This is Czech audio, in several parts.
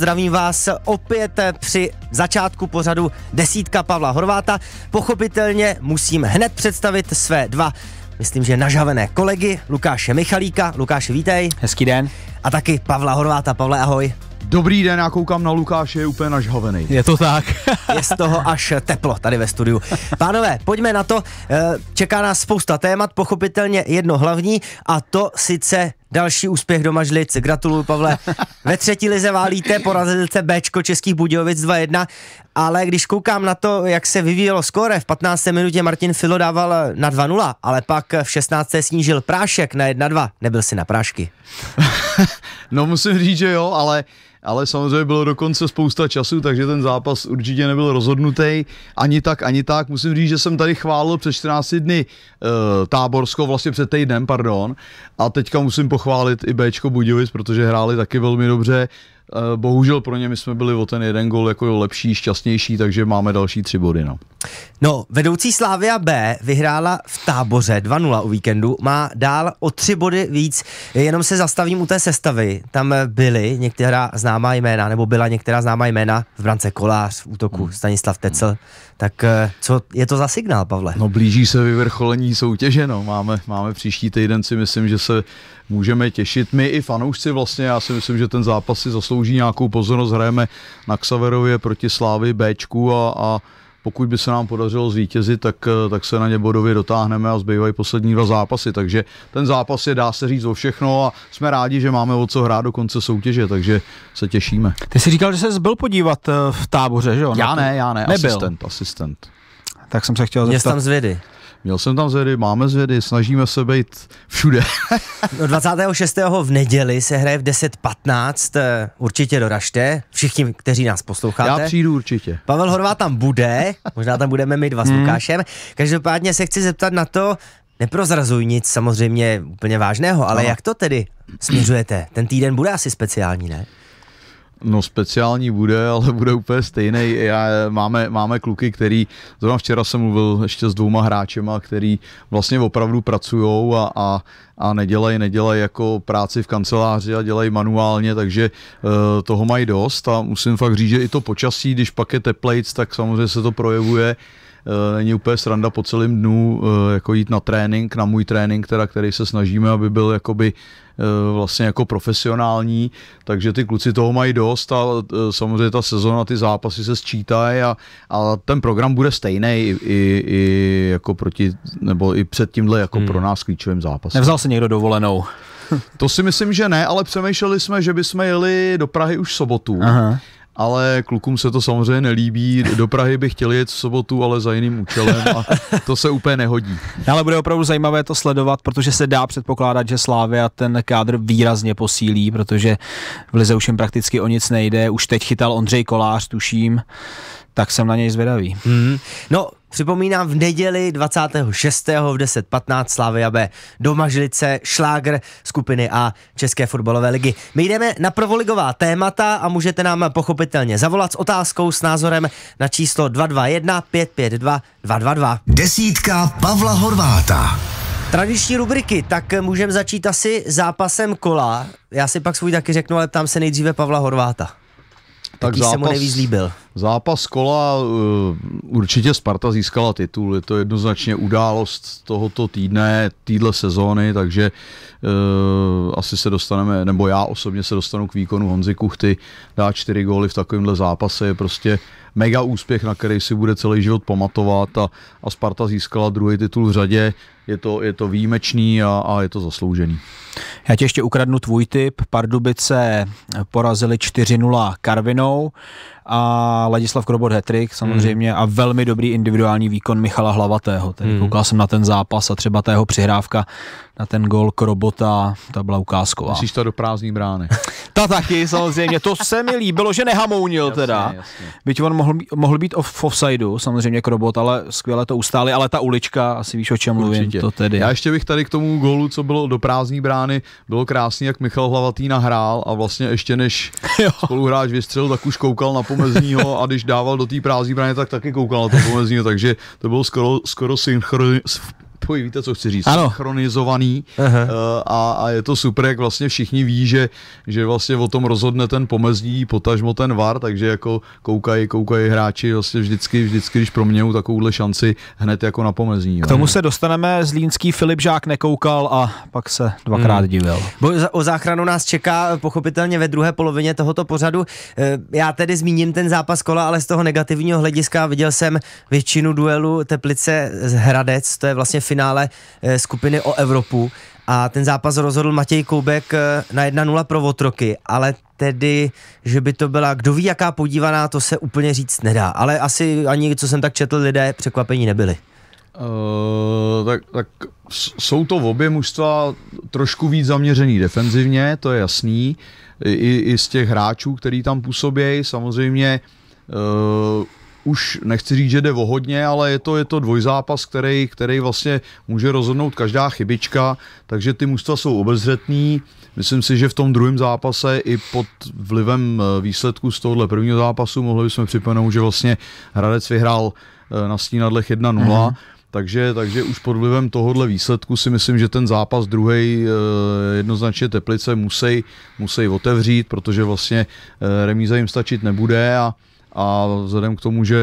Zdravím vás opět při začátku pořadu desítka Pavla Horváta. Pochopitelně musím hned představit své dva myslím, že nažavené kolegy Lukáše Michalíka. Lukáš, vítej. Hezký den. A taky Pavla Horváta. Pavle, ahoj. Dobrý den, já koukám na Lukáše, je úplně nažhavený. Je to tak. je z toho až teplo tady ve studiu. Pánové, pojďme na to. Eh, čeká nás spousta témat, pochopitelně jedno hlavní, a to sice další úspěch doma žlic. Gratuluju, Pavle. Ve třetí lize válíte, porazilce Bčko Českých Budějovic 2-1, ale když koukám na to, jak se vyvíjelo skóre, v 15. minutě Martin Filo dával na 2-0, ale pak v 16. snížil prášek na 1-2. Nebyl si na prášky. no musím říct, že jo, ale ale samozřejmě bylo dokonce spousta času, takže ten zápas určitě nebyl rozhodnutý. Ani tak, ani tak. Musím říct, že jsem tady chválil před 14 dny e, Táborsko, vlastně před týdnem, pardon. A teďka musím po pochválit i Bčko Budějovic, protože hráli taky velmi dobře. Eh, bohužel pro ně my jsme byli o ten jeden gol jako lepší, šťastnější, takže máme další tři body. No, no vedoucí Slávia B vyhrála v táboře 2-0 u víkendu, má dál o tři body víc, jenom se zastavím u té sestavy. Tam byly některá známá jména, nebo byla některá známá jména v brance Kolář v útoku hmm. Stanislav Tecel. Hmm. Tak eh, co je to za signál, Pavle? No blíží se vyvrcholení soutěže, no. Máme, máme příští týden si myslím, že se můžeme těšit. My i fanoušci vlastně, já si myslím, že ten zápas si zaslouží nějakou pozornost. Hrajeme na Xaverově proti Slávy Bčku a, a pokud by se nám podařilo zvítězit, tak, tak se na ně bodově dotáhneme a zbývají poslední dva zápasy. Takže ten zápas je, dá se říct, o všechno a jsme rádi, že máme o co hrát do konce soutěže, takže se těšíme. Ty jsi říkal, že jsi byl podívat eh, v táboře, že jo? Já ne, já ne, Nebyl. asistent, asistent. Tak jsem se chtěl zeptat. Jsem tam zvědy. Měl jsem tam zvědy, máme zvědy, snažíme se být všude. no 26. v neděli se hraje v 10.15, eh, určitě doražte, všichni, kteří nás posloucháte. Já přijdu určitě. Pavel Horvá tam bude, možná tam budeme my dva s hmm. Lukášem. Každopádně se chci zeptat na to, Neprozrazuj nic samozřejmě úplně vážného, ale no. jak to tedy směřujete? Ten týden bude asi speciální, ne? No speciální bude, ale bude úplně stejný. Já, máme, máme kluky, který, zrovna včera jsem mluvil ještě s dvouma hráčema, který vlastně opravdu pracují a, a, a nedělají, nedělají jako práci v kanceláři a dělají manuálně, takže uh, toho mají dost a musím fakt říct, že i to počasí, když pak je teplejc, tak samozřejmě se to projevuje. Uh, Eh, není úplně sranda po celém dnu eh, jako jít na trénink, na můj trénink, teda, který se snažíme, aby byl jakoby eh, vlastně jako profesionální, takže ty kluci toho mají dost a samozřejmě ta sezona, ty zápasy se sčítají a, a ten program bude stejný i, i, i jako proti, nebo i před tímhle jako hmm. pro nás klíčovým zápasem. Nevzal se někdo dovolenou? to si myslím, že ne, ale přemýšleli jsme, že bychom jeli do Prahy už sobotu. Aha ale klukům se to samozřejmě nelíbí. Do Prahy by chtěli jet v sobotu, ale za jiným účelem a to se úplně nehodí. Ale bude opravdu zajímavé to sledovat, protože se dá předpokládat, že a ten kádr výrazně posílí, protože v Lize už jim prakticky o nic nejde. Už teď chytal Ondřej Kolář, tuším, tak jsem na něj zvědavý. Mm. No, Připomínám, v neděli 26. v 10.15 Slavia B do Mažlice, šlágr skupiny A České fotbalové ligy. My jdeme na prvoligová témata a můžete nám pochopitelně zavolat s otázkou s názorem na číslo 221 552 222. Desítka Pavla Horváta. Tradiční rubriky, tak můžeme začít asi zápasem kola. Já si pak svůj taky řeknu, ale ptám se nejdříve Pavla Horváta. Tak Jaký zápas, se mu nejvíc líbil? Zápas kola, e, určitě Sparta získala titul, je to jednoznačně událost tohoto týdne, týdle sezóny, takže uh, asi se dostaneme, nebo já osobně se dostanu k výkonu Honzy Kuchty, dá čtyři góly v takovémhle zápase, je prostě mega úspěch, na který si bude celý život pamatovat a, a Sparta získala druhý titul v řadě, je to, je to výjimečný a, a je to zasloužený. Já ti ještě ukradnu tvůj tip. Pardubice porazili 4-0 Karvinou a Ladislav Krobot Hetrik samozřejmě hmm. a velmi dobrý individuální výkon Michala Hlavatého. Tedy hmm. koukal jsem na ten zápas a třeba ta jeho přihrávka, na ten gol Krobota, ta byla ukázková. Musíš to do prázdní brány. ta taky, samozřejmě. To se mi líbilo, že nehamounil jasně, teda. Jasně. Byť on mohl, mohl být off, offsideu, samozřejmě Krobot, ale skvěle to ustáli, ale ta ulička, asi víš, o čem Určitě. To tedy. Já ještě bych tady k tomu golu, co bylo do prázdní brány, bylo krásný, jak Michal Hlavatý nahrál a vlastně ještě než spoluhráč vystřelil, tak už koukal na pomezního a když dával do té prázdní brány, tak taky koukal na to pomezního, takže to bylo skoro, skoro synchronizace takový, víte, co chci říct, ano. synchronizovaný uh, a, a je to super, jak vlastně všichni ví, že, že vlastně o tom rozhodne ten pomezní, potažmo ten VAR, takže jako koukají, koukají hráči vlastně vždycky, vždycky, když proměnou takovouhle šanci hned jako na pomezní. K tomu ne? se dostaneme, Zlínský Filip Žák nekoukal a pak se dvakrát hmm. divil. Bo, o záchranu nás čeká pochopitelně ve druhé polovině tohoto pořadu. Eh, já tedy zmíním ten zápas kola, ale z toho negativního hlediska viděl jsem většinu duelu Teplice z Hradec, to je vlastně finále eh, skupiny o Evropu a ten zápas rozhodl Matěj Koubek eh, na 1-0 pro Votroky, ale tedy, že by to byla, kdo ví jaká podívaná, to se úplně říct nedá, ale asi ani, co jsem tak četl, lidé překvapení nebyli. Uh, tak, tak jsou to v obě mužstva trošku víc zaměřený defenzivně, to je jasný. I, i z těch hráčů, který tam působí, samozřejmě uh, už nechci říct, že jde o hodně, ale je to, je to dvojzápas, který, který vlastně může rozhodnout každá chybička, takže ty mužstva jsou obezřetní. Myslím si, že v tom druhém zápase i pod vlivem eh, výsledku z tohohle prvního zápasu mohli bychom připomenout, že vlastně Hradec vyhrál eh, na Stínadlech 1-0, Mm-hmm. Takže, takže už pod vlivem tohohle výsledku si myslím, že ten zápas druhý eh, jednoznačně Teplice musí, musí otevřít, protože vlastně remíza jim stačit nebude a, a vzhledem k tomu, že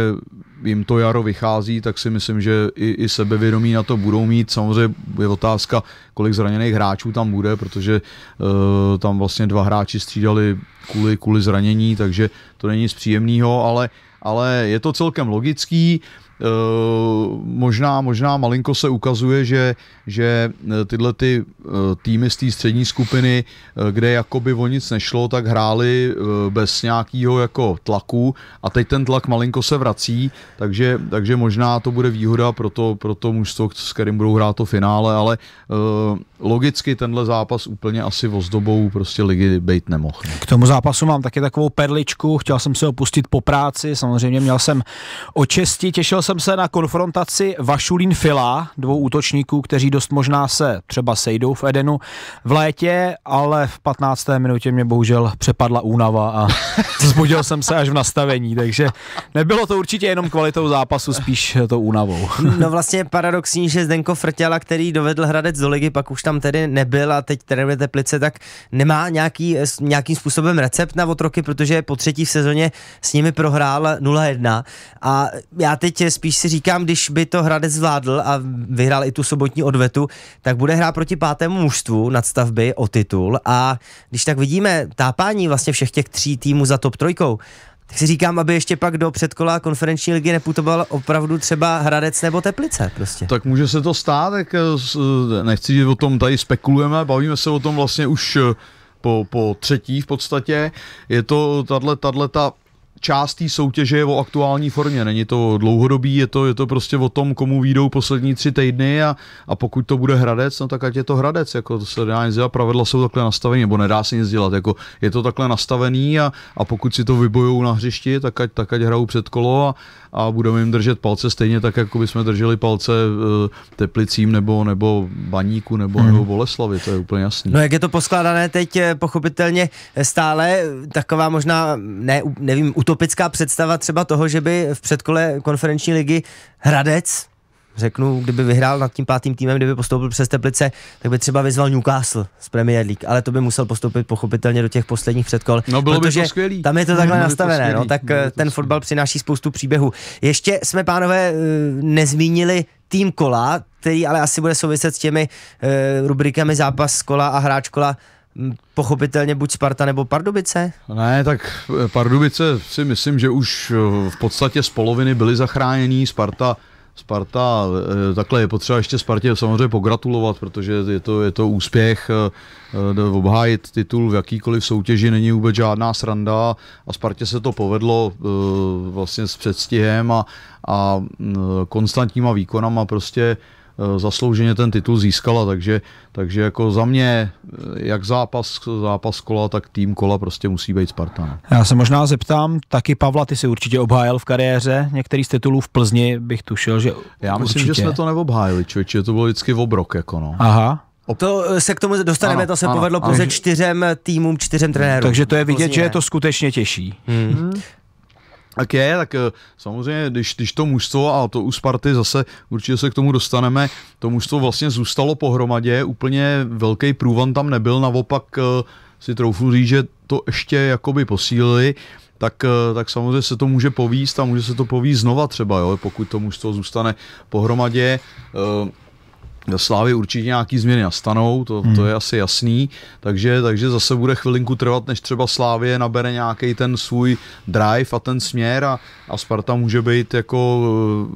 jim to jaro vychází, tak si myslím, že i, i sebevědomí na to budou mít. Samozřejmě je otázka, kolik zraněných hráčů tam bude, protože uh, tam vlastně dva hráči střídali kvůli, kvůli zranění, takže to není nic příjemného, ale, ale je to celkem logický. Uh, Eh, možná, možná malinko se ukazuje, že, že eh, tyhle ty eh, týmy z té střední skupiny, kde jakoby o nic nešlo, tak hráli bez nějakého jako tlaku a teď ten tlak malinko se vrací, takže, takže možná to bude výhoda pro to, pro to mužstvo, s kterým budou hrát to finále, ale logicky tenhle zápas úplně asi ozdobou prostě ligy být nemohl. K tomu zápasu mám taky takovou perličku, chtěl jsem se opustit po práci, samozřejmě měl jsem očesti, těšil jsem se na konfrontaci Vašulín Fila, dvou útočníků, kteří dost možná se třeba sejdou v Edenu v létě, ale v 15. minutě mě bohužel přepadla únava a zbudil jsem se až v nastavení, takže nebylo to určitě jenom kvalitou zápasu, spíš to únavou. no vlastně paradoxní, že Zdenko Frtěla, který dovedl Hradec do ligy, pak už tam tedy nebyl a teď trénuje Teplice, tak nemá nějaký, nějakým způsobem recept na otroky, protože po třetí v sezóně s nimi prohrál 0-1 a já teď spíš si říkám, když by to Hradec zvládl a vyhrál i tu sobotní odvetu, tak bude hrát proti pátému mužstvu nadstavby o titul a když tak vidíme tápání vlastně všech těch tří týmů za top trojkou, tak si říkám, aby ještě pak do předkola konferenční ligy neputoval opravdu třeba Hradec nebo Teplice prostě. Tak může se to stát, tak eh, eh, nechci, že o tom tady spekulujeme, bavíme se o tom vlastně už eh, po, po třetí v podstatě. Je to tato, tato část té soutěže je o aktuální formě. Není to dlouhodobý, je to, je to prostě o tom, komu výjdou poslední tři týdny a, a pokud to bude Hradec, no tak ať je to Hradec. Jako to se dá nic dělat, pravidla jsou takhle nastavený, nebo nedá se nic dělat. Jako je to takhle nastavený a, a pokud si to vybojou na hřišti, tak ať, tak ať hrajou před kolo a, a budeme jim držet palce stejně tak, jako bychom drželi palce eh, Teplicím nebo, nebo Baníku nebo, hmm. nebo Boleslavi, to je úplně jasné. No jak je to poskládané teď, eh, pochopitelně eh, stále taková možná, ne, nevím, utopická představa třeba toho, že by v předkole konferenční ligy Hradec řeknu, kdyby vyhrál nad tím pátým týmem, kdyby postoupil přes Teplice, tak by třeba vyzval Newcastle z Premier League, ale to by musel postoupit pochopitelně do těch posledních předkol. No bylo protože by to skvělý. Tam je to takhle no, nastavené, to no, tak ten skvělý. fotbal přináší spoustu příběhů. Ještě jsme, pánové, eh, nezmínili tým kola, který ale asi bude souviset s těmi eh, rubrikami zápas kola a hráč kola hm, pochopitelně buď Sparta nebo Pardubice? Ne, tak eh, Pardubice si myslím, že už v podstatě z poloviny byly zachránění. Sparta Sparta, e, takhle je potřeba ještě Spartě samozřejmě pogratulovat, protože je to, je to úspěch e, e, obhájit titul v jakýkoliv soutěži, není vůbec žádná sranda a Spartě se to povedlo vlastně s předstihem a, a konstantníma výkonama prostě Eh, zaslouženě ten titul získala, takže, takže jako za mě, eh, jak zápas, zápas kola, tak tým kola prostě musí být Spartan. Já se možná zeptám, taky Pavla, ty si určitě obhájil v kariéře některý z titulů v Plzni, bych tušil, že Já myslím, určitě. že jsme to neobhájili, člověče, to bylo vždycky v obrok, jako no. Aha. To se k tomu dostaneme, ano, to se ano, povedlo ano, pouze ano. čtyřem týmům, čtyřem trenérům. Takže to je vidět, Plzně. že je to skutečně těžší. Hmm. hmm. Tak je, tak eh, samozřejmě, když, když to mužstvo, a to u Sparty zase určitě se k tomu dostaneme, to mužstvo vlastně zůstalo pohromadě, úplně velký průvan tam nebyl, naopak eh, si troufnu říct, že to ještě jakoby posílili, tak, eh, tak samozřejmě se to může povíst a může se to povíst znova třeba, jo, pokud to mužstvo zůstane pohromadě do Slávy určitě nějaký změny nastanou, to, hmm. to je hmm. asi jasný, takže, takže zase bude chvilinku trvat, než třeba Slávě nabere nějaký ten svůj drive a ten směr a, a Sparta může být jako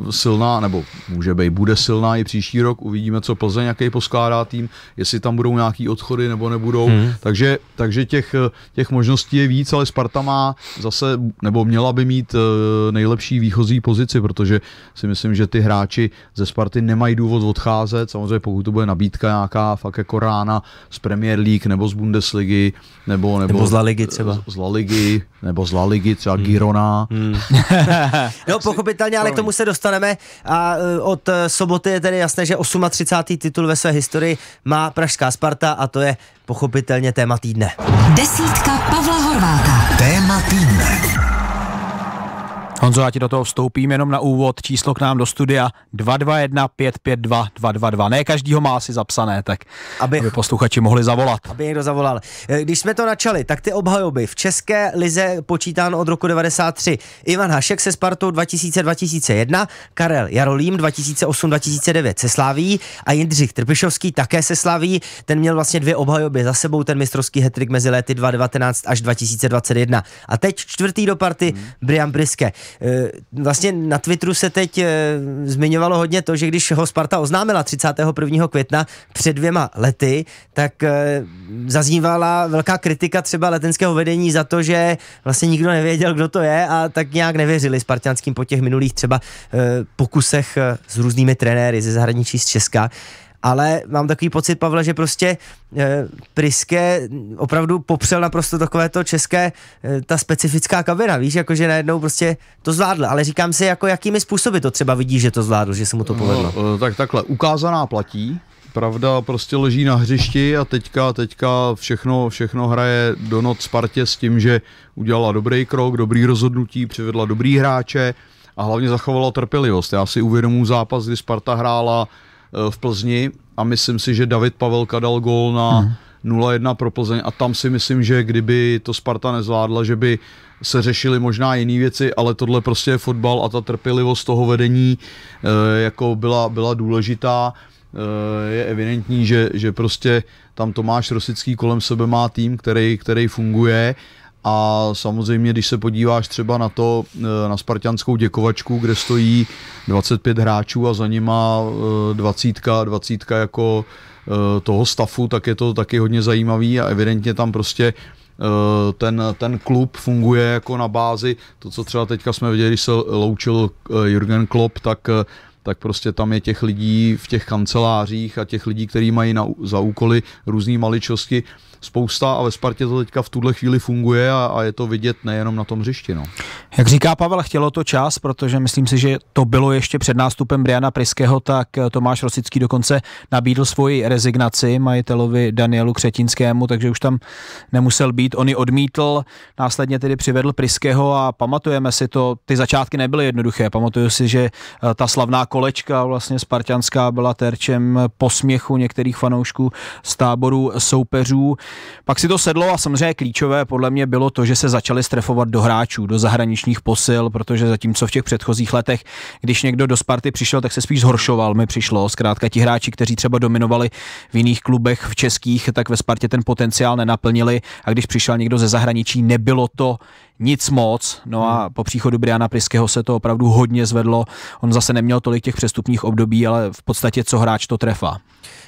eh, silná, nebo může být, bude silná i příští rok, uvidíme, co Plzeň, jaký poskládá tým, jestli tam budou nějaký odchody nebo nebudou, hmm. takže, takže těch, eh, těch možností je víc, ale Sparta má zase, nebo měla by mít eh, nejlepší výchozí pozici, protože si myslím, že ty hráči ze Sparty nemají důvod odcházet, samozřejmě pokud to bude nabídka nějaká fakt jako rána z Premier League nebo z Bundesligy, nebo, nebo, nebo z La Ligy třeba. Z La Ligy, nebo z La Ligy, třeba hmm. Girona. Hmm. no pochopitelně, ale k tomu se dostaneme a e, od e, soboty je tedy jasné, že 38. titul ve své historii má Pražská Sparta a to je pochopitelně téma týdne. Desítka Pavla Horváta. Téma týdne. Honzo, já ti do toho vstoupím jenom na úvod. Číslo k nám do studia 221 552 222. Ne každý ho má asi zapsané, tak aby, aby posluchači mohli zavolat. Aby někdo zavolal. E, když jsme to načali, tak ty obhajoby v České lize počítán od roku 93. Ivan Hašek se Spartou 2000-2001, Karel Jarolím 2008-2009 se slaví a Jindřich Trpišovský také se slaví. Ten měl vlastně dvě obhajoby za sebou, ten mistrovský hetrik mezi lety 2019 až 2021. A teď čtvrtý do party hmm. Brian Briske. Eh, vlastně na Twitteru se teď eh, zmiňovalo hodně to, že když ho Sparta oznámila 31. května před dvěma lety, tak eh, zaznívala velká kritika třeba letenského vedení za to, že vlastně nikdo nevěděl, kdo to je a tak nějak nevěřili spartianským po těch minulých třeba pokusech s různými trenéry ze zahraničí z Česka ale mám takový pocit, Pavle, že prostě e, Priske opravdu popřel naprosto takové to české, e, ta specifická kabina, víš, jakože najednou prostě to zvládl, ale říkám si, jako jakými způsoby to třeba vidí, že to zvládl, že se mu to no, povedlo. No, tak takhle, ukázaná platí, pravda prostě leží na hřišti a teďka, teďka všechno, všechno hraje do noc Spartě s tím, že udělala dobrý krok, dobrý rozhodnutí, přivedla dobrý hráče a hlavně zachovala trpělivost. Já si uvědomuji zápas, kdy Sparta hrála Eh, v Plzni a myslím si, že David Pavelka dal gól na hmm. 0-1 pro Plzeň a tam si myslím, že kdyby to Sparta nezvládla, že by se řešily možná jiné věci, ale tohle prostě je fotbal a ta trpělivost toho vedení eh, jako byla, byla důležitá. Eh, je evidentní, že, že prostě tam Tomáš Rosický kolem sebe má tým, který, který funguje. A samozřejmě, když se podíváš třeba na to, eh, na spartianskou děkovačku, kde stojí 25 hráčů a za nima 20, eh, 20 jako eh, toho stafu, tak je to taky hodně zajímavý a evidentně tam prostě ten, ten klub funguje jako na bázi, to, co třeba teďka jsme viděli, když se loučil Jürgen Klopp, tak tak prostě tam je těch lidí v těch kancelářích a těch lidí, kteří mají na, za úkoly různé maličosti, spousta a ve Spartě to teďka v tuhle chvíli funguje a, a je to vidět nejenom na tom hřišti. No. Jak říká Pavel, chtělo to čas, protože myslím si, že to bylo ještě před nástupem Briana Priského, tak eh, Tomáš Rosický dokonce nabídl svoji rezignaci majitelovi Danielu Křetinskému, takže už tam nemusel být. On ji odmítl, následně tedy přivedl Priského a pamatujeme si to, ty začátky nebyly jednoduché. Pamatuju si, že eh, ta slavná kolečka vlastně spartianská byla terčem posměchu některých fanoušků z táboru soupeřů. Pak si to sedlo a samozřejmě klíčové podle mě bylo to, že se začali strefovat do hráčů, do zahraničních posil, protože zatímco v těch předchozích letech, když někdo do Sparty přišel, tak se spíš zhoršoval, mi přišlo. Zkrátka ti hráči, kteří třeba dominovali v jiných klubech v českých, tak ve Spartě ten potenciál nenaplnili a když přišel někdo ze zahraničí, nebylo to nic moc. No a hmm. po příchodu Briana Priského se to opravdu hodně zvedlo. On zase neměl tolik těch přestupních období, ale v podstatě co hráč to trefa.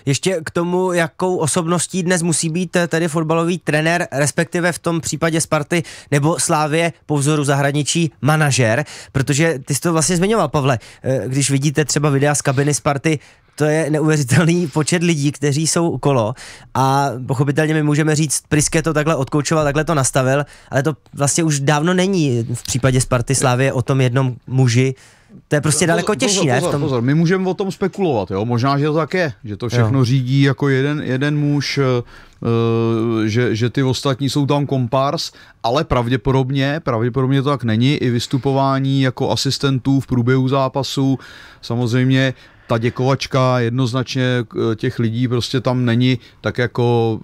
Ještě k tomu, jakou osobností dnes musí být eh, tedy fotbalový trenér, respektive v tom případě Sparty nebo Slávě po vzoru zahraničí manažer, protože ty jsi to vlastně zmiňoval, Pavle, eh, když vidíte třeba videa z kabiny Sparty, to je neuvěřitelný počet lidí, kteří jsou okolo a pochopitelně my můžeme říct, Priske to takhle odkoučoval, takhle to nastavil, ale to vlastně už dávno není v případě Sparty Slávě o tom jednom muži, to je prostě daleko těžší, pozor, ne? Pozor, tom... pozor, my můžeme o tom spekulovat, jo? možná, že to tak je, že to všechno jo. řídí jako jeden, jeden muž, Uh, že, že ty ostatní jsou tam kompárs, ale pravděpodobně, pravděpodobně to tak není, i vystupování jako asistentů v průběhu zápasu, samozřejmě ta děkovačka jednoznačně eh, těch lidí prostě tam není, tak jako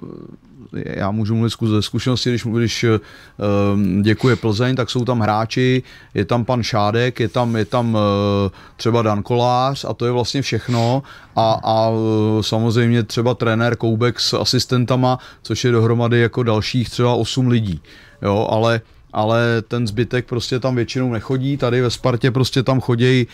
eh, já můžu mluvit ze zkušenosti, když, když eh, děkuje Plzeň, tak jsou tam hráči, je tam pan Šádek, je tam, je tam třeba Dan Kolář a to je vlastně všechno a, a samozřejmě třeba trenér Koubek s asistentama, což je dohromady jako dalších třeba 8 lidí, jo, ale ale ten zbytek prostě tam většinou nechodí. Tady ve Spartě prostě tam chodí e,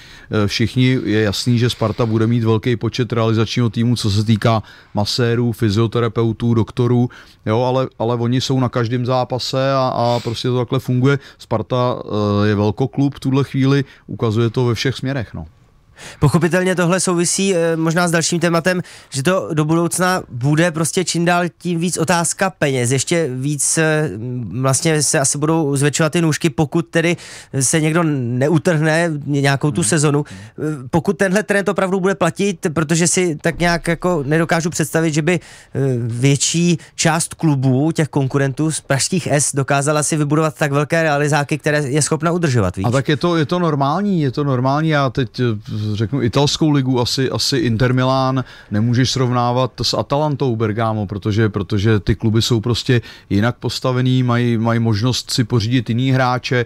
všichni. Je jasný, že Sparta bude mít velký počet realizačního týmu, co se týká masérů, fyzioterapeutů, doktorů, jo, ale, ale oni jsou na každém zápase a, a prostě to takhle funguje. Sparta e, je velkoklub v tuhle chvíli, ukazuje to ve všech směrech. No. Pochopitelně tohle souvisí eh, možná s dalším tématem, že to do budoucna bude prostě čím dál tím víc otázka peněz. Ještě víc eh, vlastně se asi budou zvětšovat ty nůžky, pokud tedy se někdo neutrhne nějakou tu hmm. sezonu. Eh, pokud tenhle trend opravdu bude platit, protože si tak nějak jako nedokážu představit, že by větší část klubů těch konkurentů z pražských S dokázala si vybudovat tak velké realizáky, které je schopna udržovat. Víš? A tak je to, je to normální, je to normální. Já teď řeknu, italskou ligu, asi, asi Inter Milán nemůžeš srovnávat s Atalantou Bergamo, protože, protože ty kluby jsou prostě jinak postavený, mají, mají možnost si pořídit jiný hráče, e,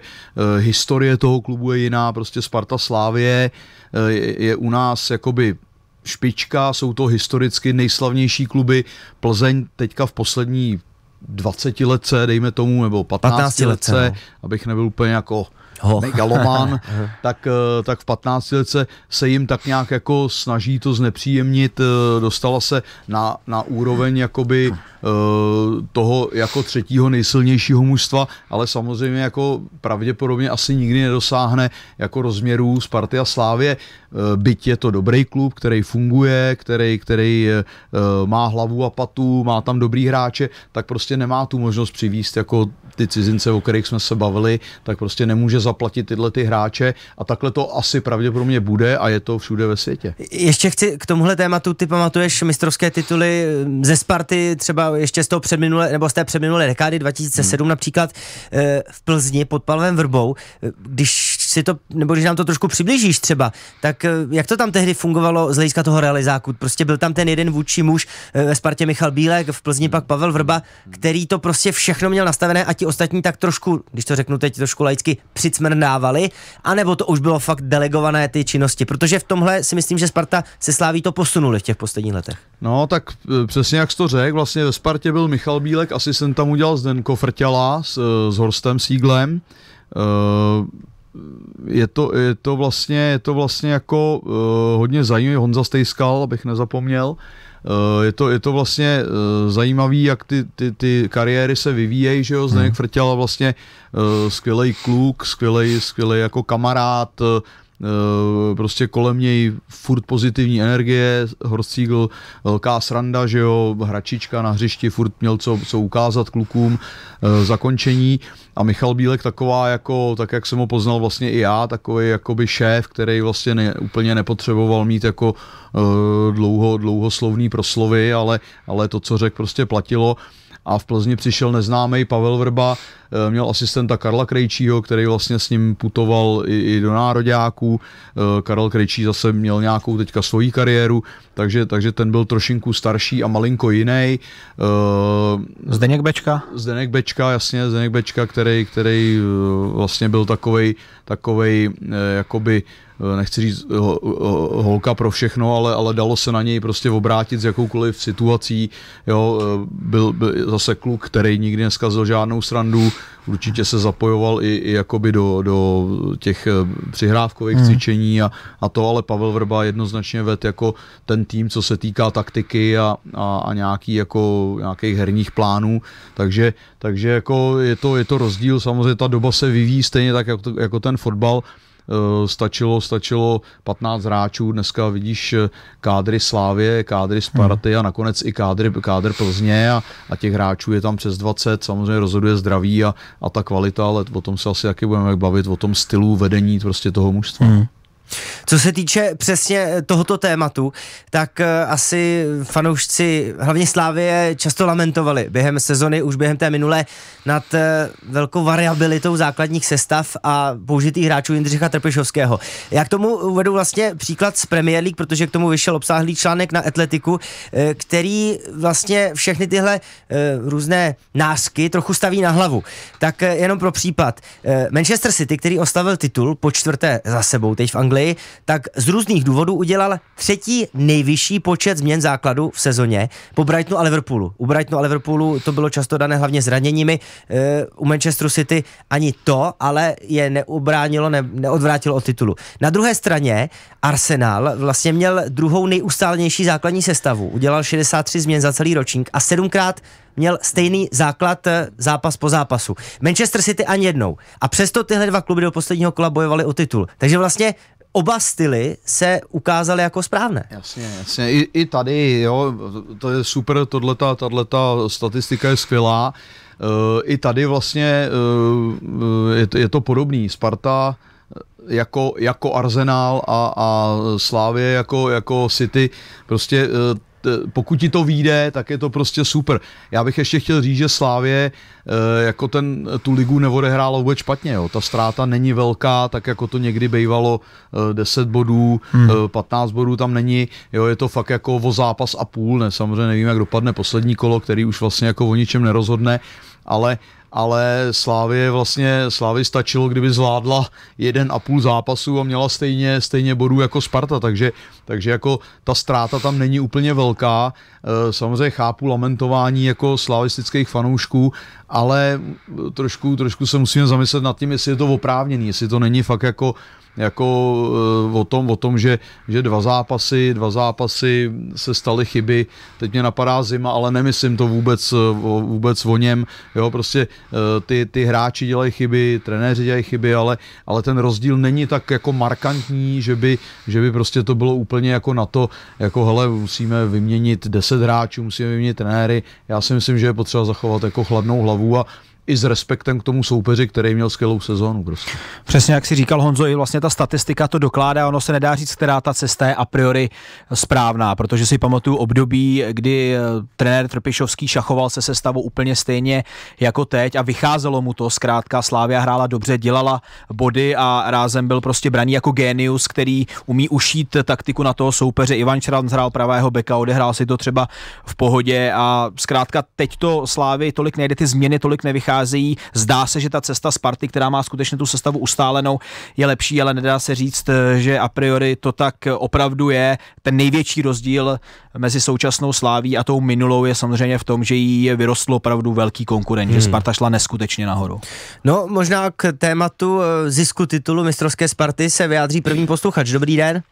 historie toho klubu je jiná, prostě Sparta Slávie eh, je, je u nás jakoby špička, jsou to historicky nejslavnější kluby. Plzeň teďka v poslední 20 letce, dejme tomu, nebo 15, 15 letce, no. abych nebyl úplně jako ho. megalomán, tak, eh, tak v 15 letce se jim tak nějak jako snaží to znepříjemnit, eh, dostala se na, na úroveň jakoby eh, toho jako třetího nejsilnějšího mužstva, ale samozřejmě jako pravděpodobně asi nikdy nedosáhne jako rozměrů Sparty a Slávě, byť je to dobrý klub, který funguje, který, který má hlavu a patu, má tam dobrý hráče, tak prostě nemá tu možnost přivíst jako ty cizince, o kterých jsme se bavili, tak prostě nemůže za zaplatit tyhle ty hráče a takhle to asi pravděpodobně bude a je to všude ve světě. Ještě chci k tomuhle tématu, ty pamatuješ mistrovské tituly hm, ze Sparty třeba ještě z toho předminulé, nebo z té předminulé dekády 2007 hmm. například eh, v Plzni pod Palvem Vrbou, eh, když si to, nebo když nám to trošku přiblížíš třeba, tak eh, jak to tam tehdy fungovalo z hlediska toho realizáku? Prostě byl tam ten jeden vůči muž ve Spartě Michal Bílek, v Plzni pak Pavel Vrba, hmm. který to prostě všechno měl nastavené a ti ostatní tak trošku, když to řeknu teď trošku laicky, přic smrdávali, anebo to už bylo fakt delegované ty činnosti, protože v tomhle si myslím, že Sparta se sláví to posunuli v těch posledních letech. No, tak e, přesně jak jsi to řekl, vlastně ve Spartě byl Michal Bílek, asi jsem tam udělal Zdenko Frtěla s, e, s Horstem Síglem. e- je to, je to vlastně, je to vlastně jako uh, hodně zajímavý Honza Stejskal, abych nezapomněl. Uh, Eh, je to, je to vlastně eh, zajímavé, jak ty, ty, ty kariéry se vyvíjejí, že jo, Zdeněk hmm. Frtěla vlastně eh, skvělý kluk, skvělý jako kamarád, Eh, prostě kolem něj furt pozitivní energie, Horst velká eh, sranda, že jo, hračička na hřišti, furt měl co, co ukázat klukům, eh, zakončení a Michal Bílek taková jako, tak jak jsem ho poznal vlastně i já, takový jakoby šéf, který vlastně ne, úplně nepotřeboval mít jako dlouho, dlouhoslovný proslovy, ale, ale to, co řekl, prostě platilo a v Plzni přišel neznámý Pavel Vrba, eh, měl asistenta Karla Krejčího, který vlastně s ním putoval i, i do nároďáků. Eh, Karel Krejčí zase měl nějakou teďka svoji kariéru, takže, takže ten byl trošinku starší a malinko jiný. Eh, Zdeněk Bečka? Zdeněk Bečka, jasně, Zdeněk Bečka, který, který vlastně byl takovej, takovej jakoby Eh, nechci říct eh, eh, holka pro všechno, ale, ale dalo se na něj prostě obrátit s jakoukoliv situací. Jo, byl, byl zase kluk, který nikdy neskazil žádnou srandu, určitě se zapojoval i, i jakoby do, do těch přihrávkových hmm. cvičení a, a to, ale Pavel Vrba jednoznačně ved jako ten tým, co se týká taktiky a, a, a nějaký jako, nějakých herních plánů, takže, takže jako je, to, je to rozdíl, samozřejmě ta doba se vyvíjí stejně tak jako, jako ten fotbal, Eh, stačilo, stačilo 15 hráčů, dneska vidíš eh, kádry Slávě, kádry Sparty a nakonec i kádry, kádr Plzně a, a těch hráčů je tam přes 20, samozřejmě rozhoduje zdraví a, a ta kvalita, ale o tom se asi taky budeme bavit, o tom stylu vedení prostě toho mužstva. Hmm. Co se týče přesně eh, tohoto tématu, tak eh, asi fanoušci hlavně Slávie často lamentovali během sezony, už během té minulé, nad eh, velkou variabilitou základních sestav a použitých hráčů Jindřicha Trpišovského. Já k tomu uvedu vlastně příklad z Premier League, protože k tomu vyšel obsáhlý článek na Atletiku, který vlastně všechny tyhle různé násky trochu staví na hlavu. Tak jenom pro případ. Manchester City, který oslavil titul po čtvrté za sebou teď v Anglii, Burnley, tak z různých důvodů udělal třetí nejvyšší počet změn základu v sezóně po Brightonu a Liverpoolu. U Brightonu a Liverpoolu to bylo často dané hlavně zraněními, eh, u Manchesteru City ani to, ale je neubránilo, ne, neodvrátilo od titulu. Na druhé straně Arsenal vlastně měl druhou nejustálnější základní sestavu, udělal 63 změn za celý ročník a sedmkrát měl stejný základ eh, zápas po zápasu. Manchester City ani jednou. A přesto tyhle dva kluby do posledního kola bojovali o titul. Takže vlastně oba styly se ukázaly jako správné. Jasně, jasně. I, i tady, jo, to je super, tohleta, tato statistika je skvělá. Eh, I tady vlastně eh, je, to, je to podobný. Sparta jako, jako Arsenal a, a Slávě jako, jako City. Prostě Eh, pokud ti to vyjde, tak je to prostě super. Já bych ještě chtěl říct, že Slávě eh, jako ten, eh, tu ligu neodehrála vůbec špatně. Jo. Ta ztráta není velká, tak jako to někdy bývalo 10 bodů, hmm. 15 bodů tam není. Jo, je to fakt jako o zápas a půl. Ne, samozřejmě nevím, jak dopadne poslední kolo, který už vlastně jako o ničem nerozhodne, ale uh, ale Slávě vlastně, Slávě stačilo, kdyby zvládla jeden a půl zápasu a měla stejně, stejně bodů jako Sparta, takže, takže jako ta ztráta tam není úplně velká. E, samozřejmě chápu lamentování jako slavistických fanoušků, ale trošku, trošku se musíme zamyslet nad tím, jestli je to oprávněný, jestli to není fakt jako jako eh, o tom, o tom že, že dva zápasy, dva zápasy se staly chyby, teď mě napadá zima, ale nemyslím to vůbec, eh, vůbec o něm, jo, prostě eh, ty, ty hráči dělají chyby, trenéři dělají chyby, ale, ale ten rozdíl není tak jako markantní, že by, že by prostě to bylo úplně jako na to, jako hele, musíme vyměnit 10 hráčů, musíme vyměnit trenéry, já si myslím, že je potřeba zachovat jako chladnou hlavu a i s respektem k tomu soupeři, který měl skvělou sezónu. Prostě. Přesně jak si říkal Honzo, i vlastně ta statistika to dokládá, ono se nedá říct, která ta cesta je a priori správná, protože si pamatuju období, kdy eh, trenér Trpišovský šachoval se sestavou úplně stejně jako teď a vycházelo mu to, zkrátka Slávia hrála dobře, dělala body a rázem byl prostě braný jako genius, který umí ušít taktiku na toho soupeře. Ivan Čran hrál pravého beka, odehrál si to třeba v pohodě a zkrátka teď to Slávy tolik nejde, ty změny tolik nevychází přicházejí. Zdá se, že ta cesta Sparty, která má skutečně tu sestavu ustálenou, je lepší, ale nedá se říct, že a priori to tak opravdu je. Ten největší rozdíl mezi současnou Sláví a tou minulou je samozřejmě v tom, že jí vyrostl opravdu velký konkurent, hmm. že Sparta šla neskutečně nahoru. No, možná k tématu eh, zisku titulu mistrovské Sparty se vyjádří první posluchač. Dobrý den.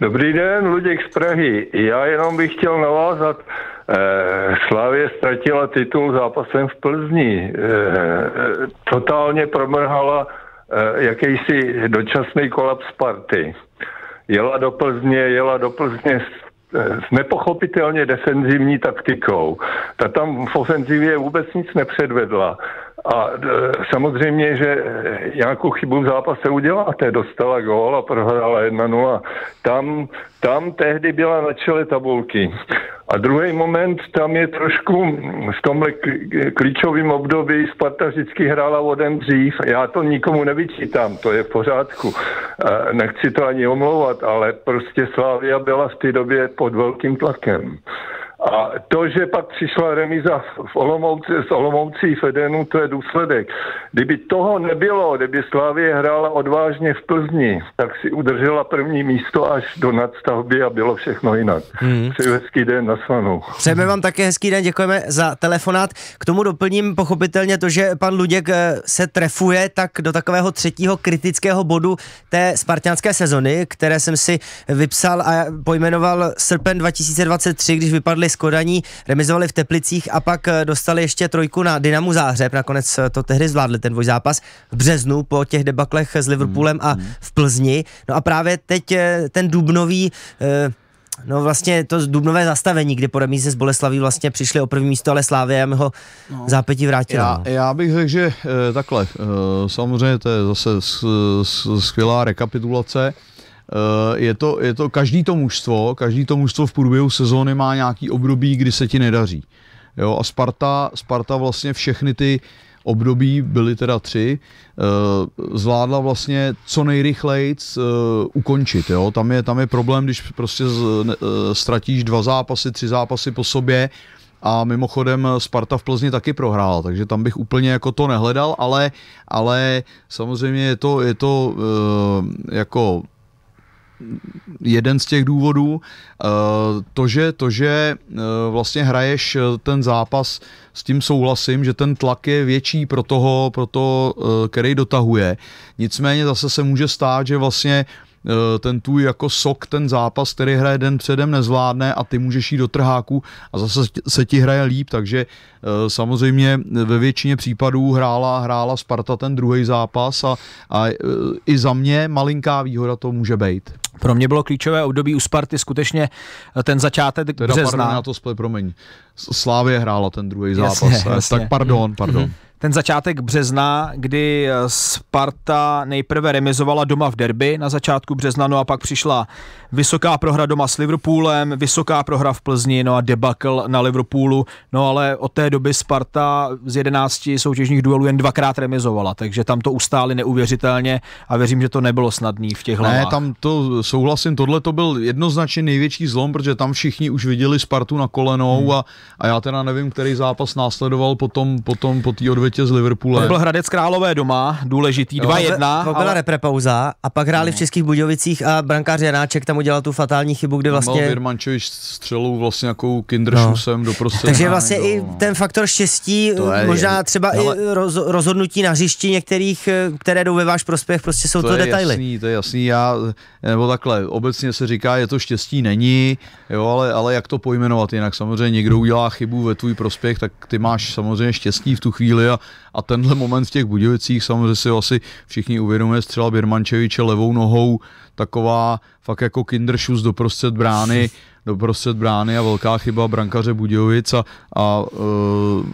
Dobrý den, Luděk z Prahy. Já jenom bych chtěl navázat Eh, Slávě ztratila titul zápasem v Plzni. Eh, totálně promrhala eh, jakýsi dočasný kolaps party. Jela do Plzně, jela do Plzně s, nepochopitelně defenzivní taktikou. Ta tam v ofenzivě vůbec nic nepředvedla. A samozřejmě, že nějakou chybu v zápase uděláte. Dostala gól a prohrála 1-0. Tam, tam tehdy byla na čele tabulky. A druhý moment, tam je trošku v tomhle klíčovém období Sparta vždycky hrála vodem dřív. Já to nikomu nevyčítám, to je v pořádku. E, nechci to ani omlouvat, ale prostě Slávia byla v té době pod velkým tlakem. A to, že pak přišla remiza v Olomouci, s Olomoucí v Edenu, to je důsledek. Kdyby toho nebylo, kdyby Slávě hrála odvážně v Plzni, tak si udržela první místo až do nadstavby a bylo všechno jinak. Hmm. Přeji hezký den, nasledanou. Přejeme vám také hezký den, děkujeme za telefonát. K tomu doplním pochopitelně to, že pan Luděk eh, se trefuje tak do takového třetího kritického bodu té spartianské sezony, které jsem si vypsal a pojmenoval srpen 2023, když vypadly s Kodaní, remizovali v Teplicích a pak eh, dostali ještě trojku na Dynamu Záhřeb, nakonec eh, to tehdy zvládli ten zápas v březnu po těch debaklech eh, s Liverpoolem a hmm, hmm. v Plzni. No a právě teď ten dubnový No vlastně to dubnové zastavení, kdy po remíze z Boleslaví vlastně přišli o první místo, ale Slávě mi ho no. zápětí vrátila. Já, no. já bych řekl, že takhle, samozřejmě to je zase skvělá rekapitulace, Eh, je to, je to, každý to mužstvo, každý to mužstvo v průběhu sezóny má nějaký období, kdy se ti nedaří. Jo, a Sparta, Sparta vlastně všechny ty období, byly teda tři, eh, zvládla vlastně co nejrychleji eh, ukončit. Jo? Tam, je, tam je problém, když prostě ztratíš dva zápasy, tři zápasy po sobě, a mimochodem Sparta v Plzni taky prohrál, takže tam bych úplně jako to nehledal, ale, ale samozřejmě je to, je to jako jeden z těch důvodů. Eh, to, že, to, že eh, vlastně hraješ eh, ten zápas, s tím souhlasím, že ten tlak je větší pro toho, pro to, který dotahuje. Nicméně zase se může stát, že vlastně Eh, ten tvůj jako sok, ten zápas, který hraje den předem, nezvládne a ty můžeš jít do trháku a zase se ti hraje líp, takže eh, samozřejmě ve většině případů hrála, hrála Sparta ten druhý zápas a, a eh, i za mě malinká výhoda to může být. Pro mě bylo klíčové období u Sparty skutečně ten začátek teda března. Teda to spoj, promiň. Slávě hrála ten druhý zápas. Jasně, eh, jasně. Tak pardon, mhm. pardon. Mm-hmm. Ten začátek března, kdy eh, Sparta nejprve remizovala doma v derby na začátku března, no a pak přišla vysoká prohra doma s Liverpoolem, vysoká prohra v Plzni, no a debakl na Liverpoolu, no ale od té doby Sparta z 11 soutěžních duelů jen dvakrát remizovala, takže tam to ustáli neuvěřitelně a věřím, že to nebylo snadné v těch hlavách. Ne, tam to souhlasím, tohle to byl jednoznačně největší zlom, protože tam všichni už viděli Spartu na kolenou hmm. a a já teda nevím, který zápas následoval potom, potom po té odvětě z Liverpoole. To byl Hradec Králové doma, důležitý, 2-1. To byla ale... reprepauza a pak hráli no. v Českých Budějovicích a brankář Janáček tam udělal tu fatální chybu, kde vlastně... Mal Birmančevič střelou vlastně jako kindršusem no. do Takže vlastně i ten faktor štěstí, možná je... třeba ale... i roz, rozhodnutí na hřišti některých, eh, které jdou ve váš prospěch, prostě jsou to, to je detaily. Jasný, to je jasný, já, nebo takhle, obecně se říká, je to štěstí, není, jo, ale, ale jak to pojmenovat jinak, samozřejmě někdo udělal udělá chybu ve tvůj prospěch, tak ty máš samozřejmě štěstí v tu chvíli a, a tenhle moment v těch Budějovicích samozřejmě si asi všichni uvědomuje střela Birmančeviče levou nohou, taková fakt jako kinderšus doprostřed brány, doprostřed brány a velká chyba brankaře Budějovic a, a uh,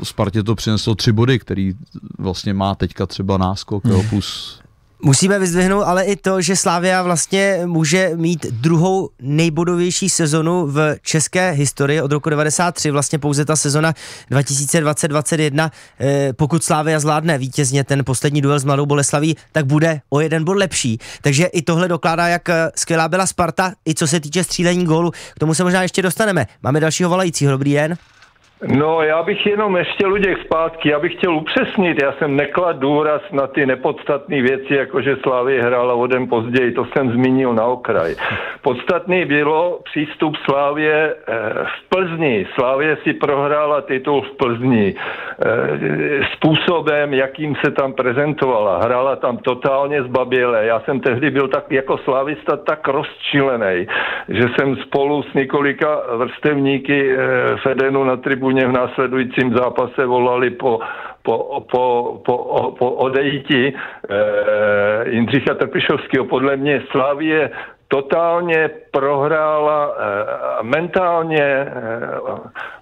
Spartě to přineslo tři body, který vlastně má teďka třeba náskok jo, plus Musíme vyzdvihnout ale i to, že Slavia vlastně může mít druhou nejbodovější sezonu v české historii od roku 93, vlastně pouze ta sezona 2020-2021. Eh, pokud Slavia zvládne vítězně ten poslední duel s Mladou Boleslaví, tak bude o jeden bod lepší. Takže i tohle dokládá, jak eh, skvělá byla Sparta, i co se týče střílení gólu. K tomu se možná ještě dostaneme. Máme dalšího volajícího. Dobrý den. No, já bych jenom ještě Luděk zpátky, já bych chtěl upřesnit, já jsem neklad důraz na ty nepodstatné věci, jako že Slávy hrála o den později, to jsem zmínil na okraj. Podstatný bylo přístup Slávě eh, v Plzni. Slávě si prohrála titul v Plzni eh, způsobem, jakým se tam prezentovala. Hrála tam totálně zbaběle. Já jsem tehdy byl tak jako slávista tak rozčilený, že jsem spolu s několika vrstevníky Fedenu eh, na tribu tribuně v následujícím zápase volali po, po, po, po, po odejítí eh, Jindřicha Trpišovského. Podle mě Slavie totálně prohrála eh, mentálně eh,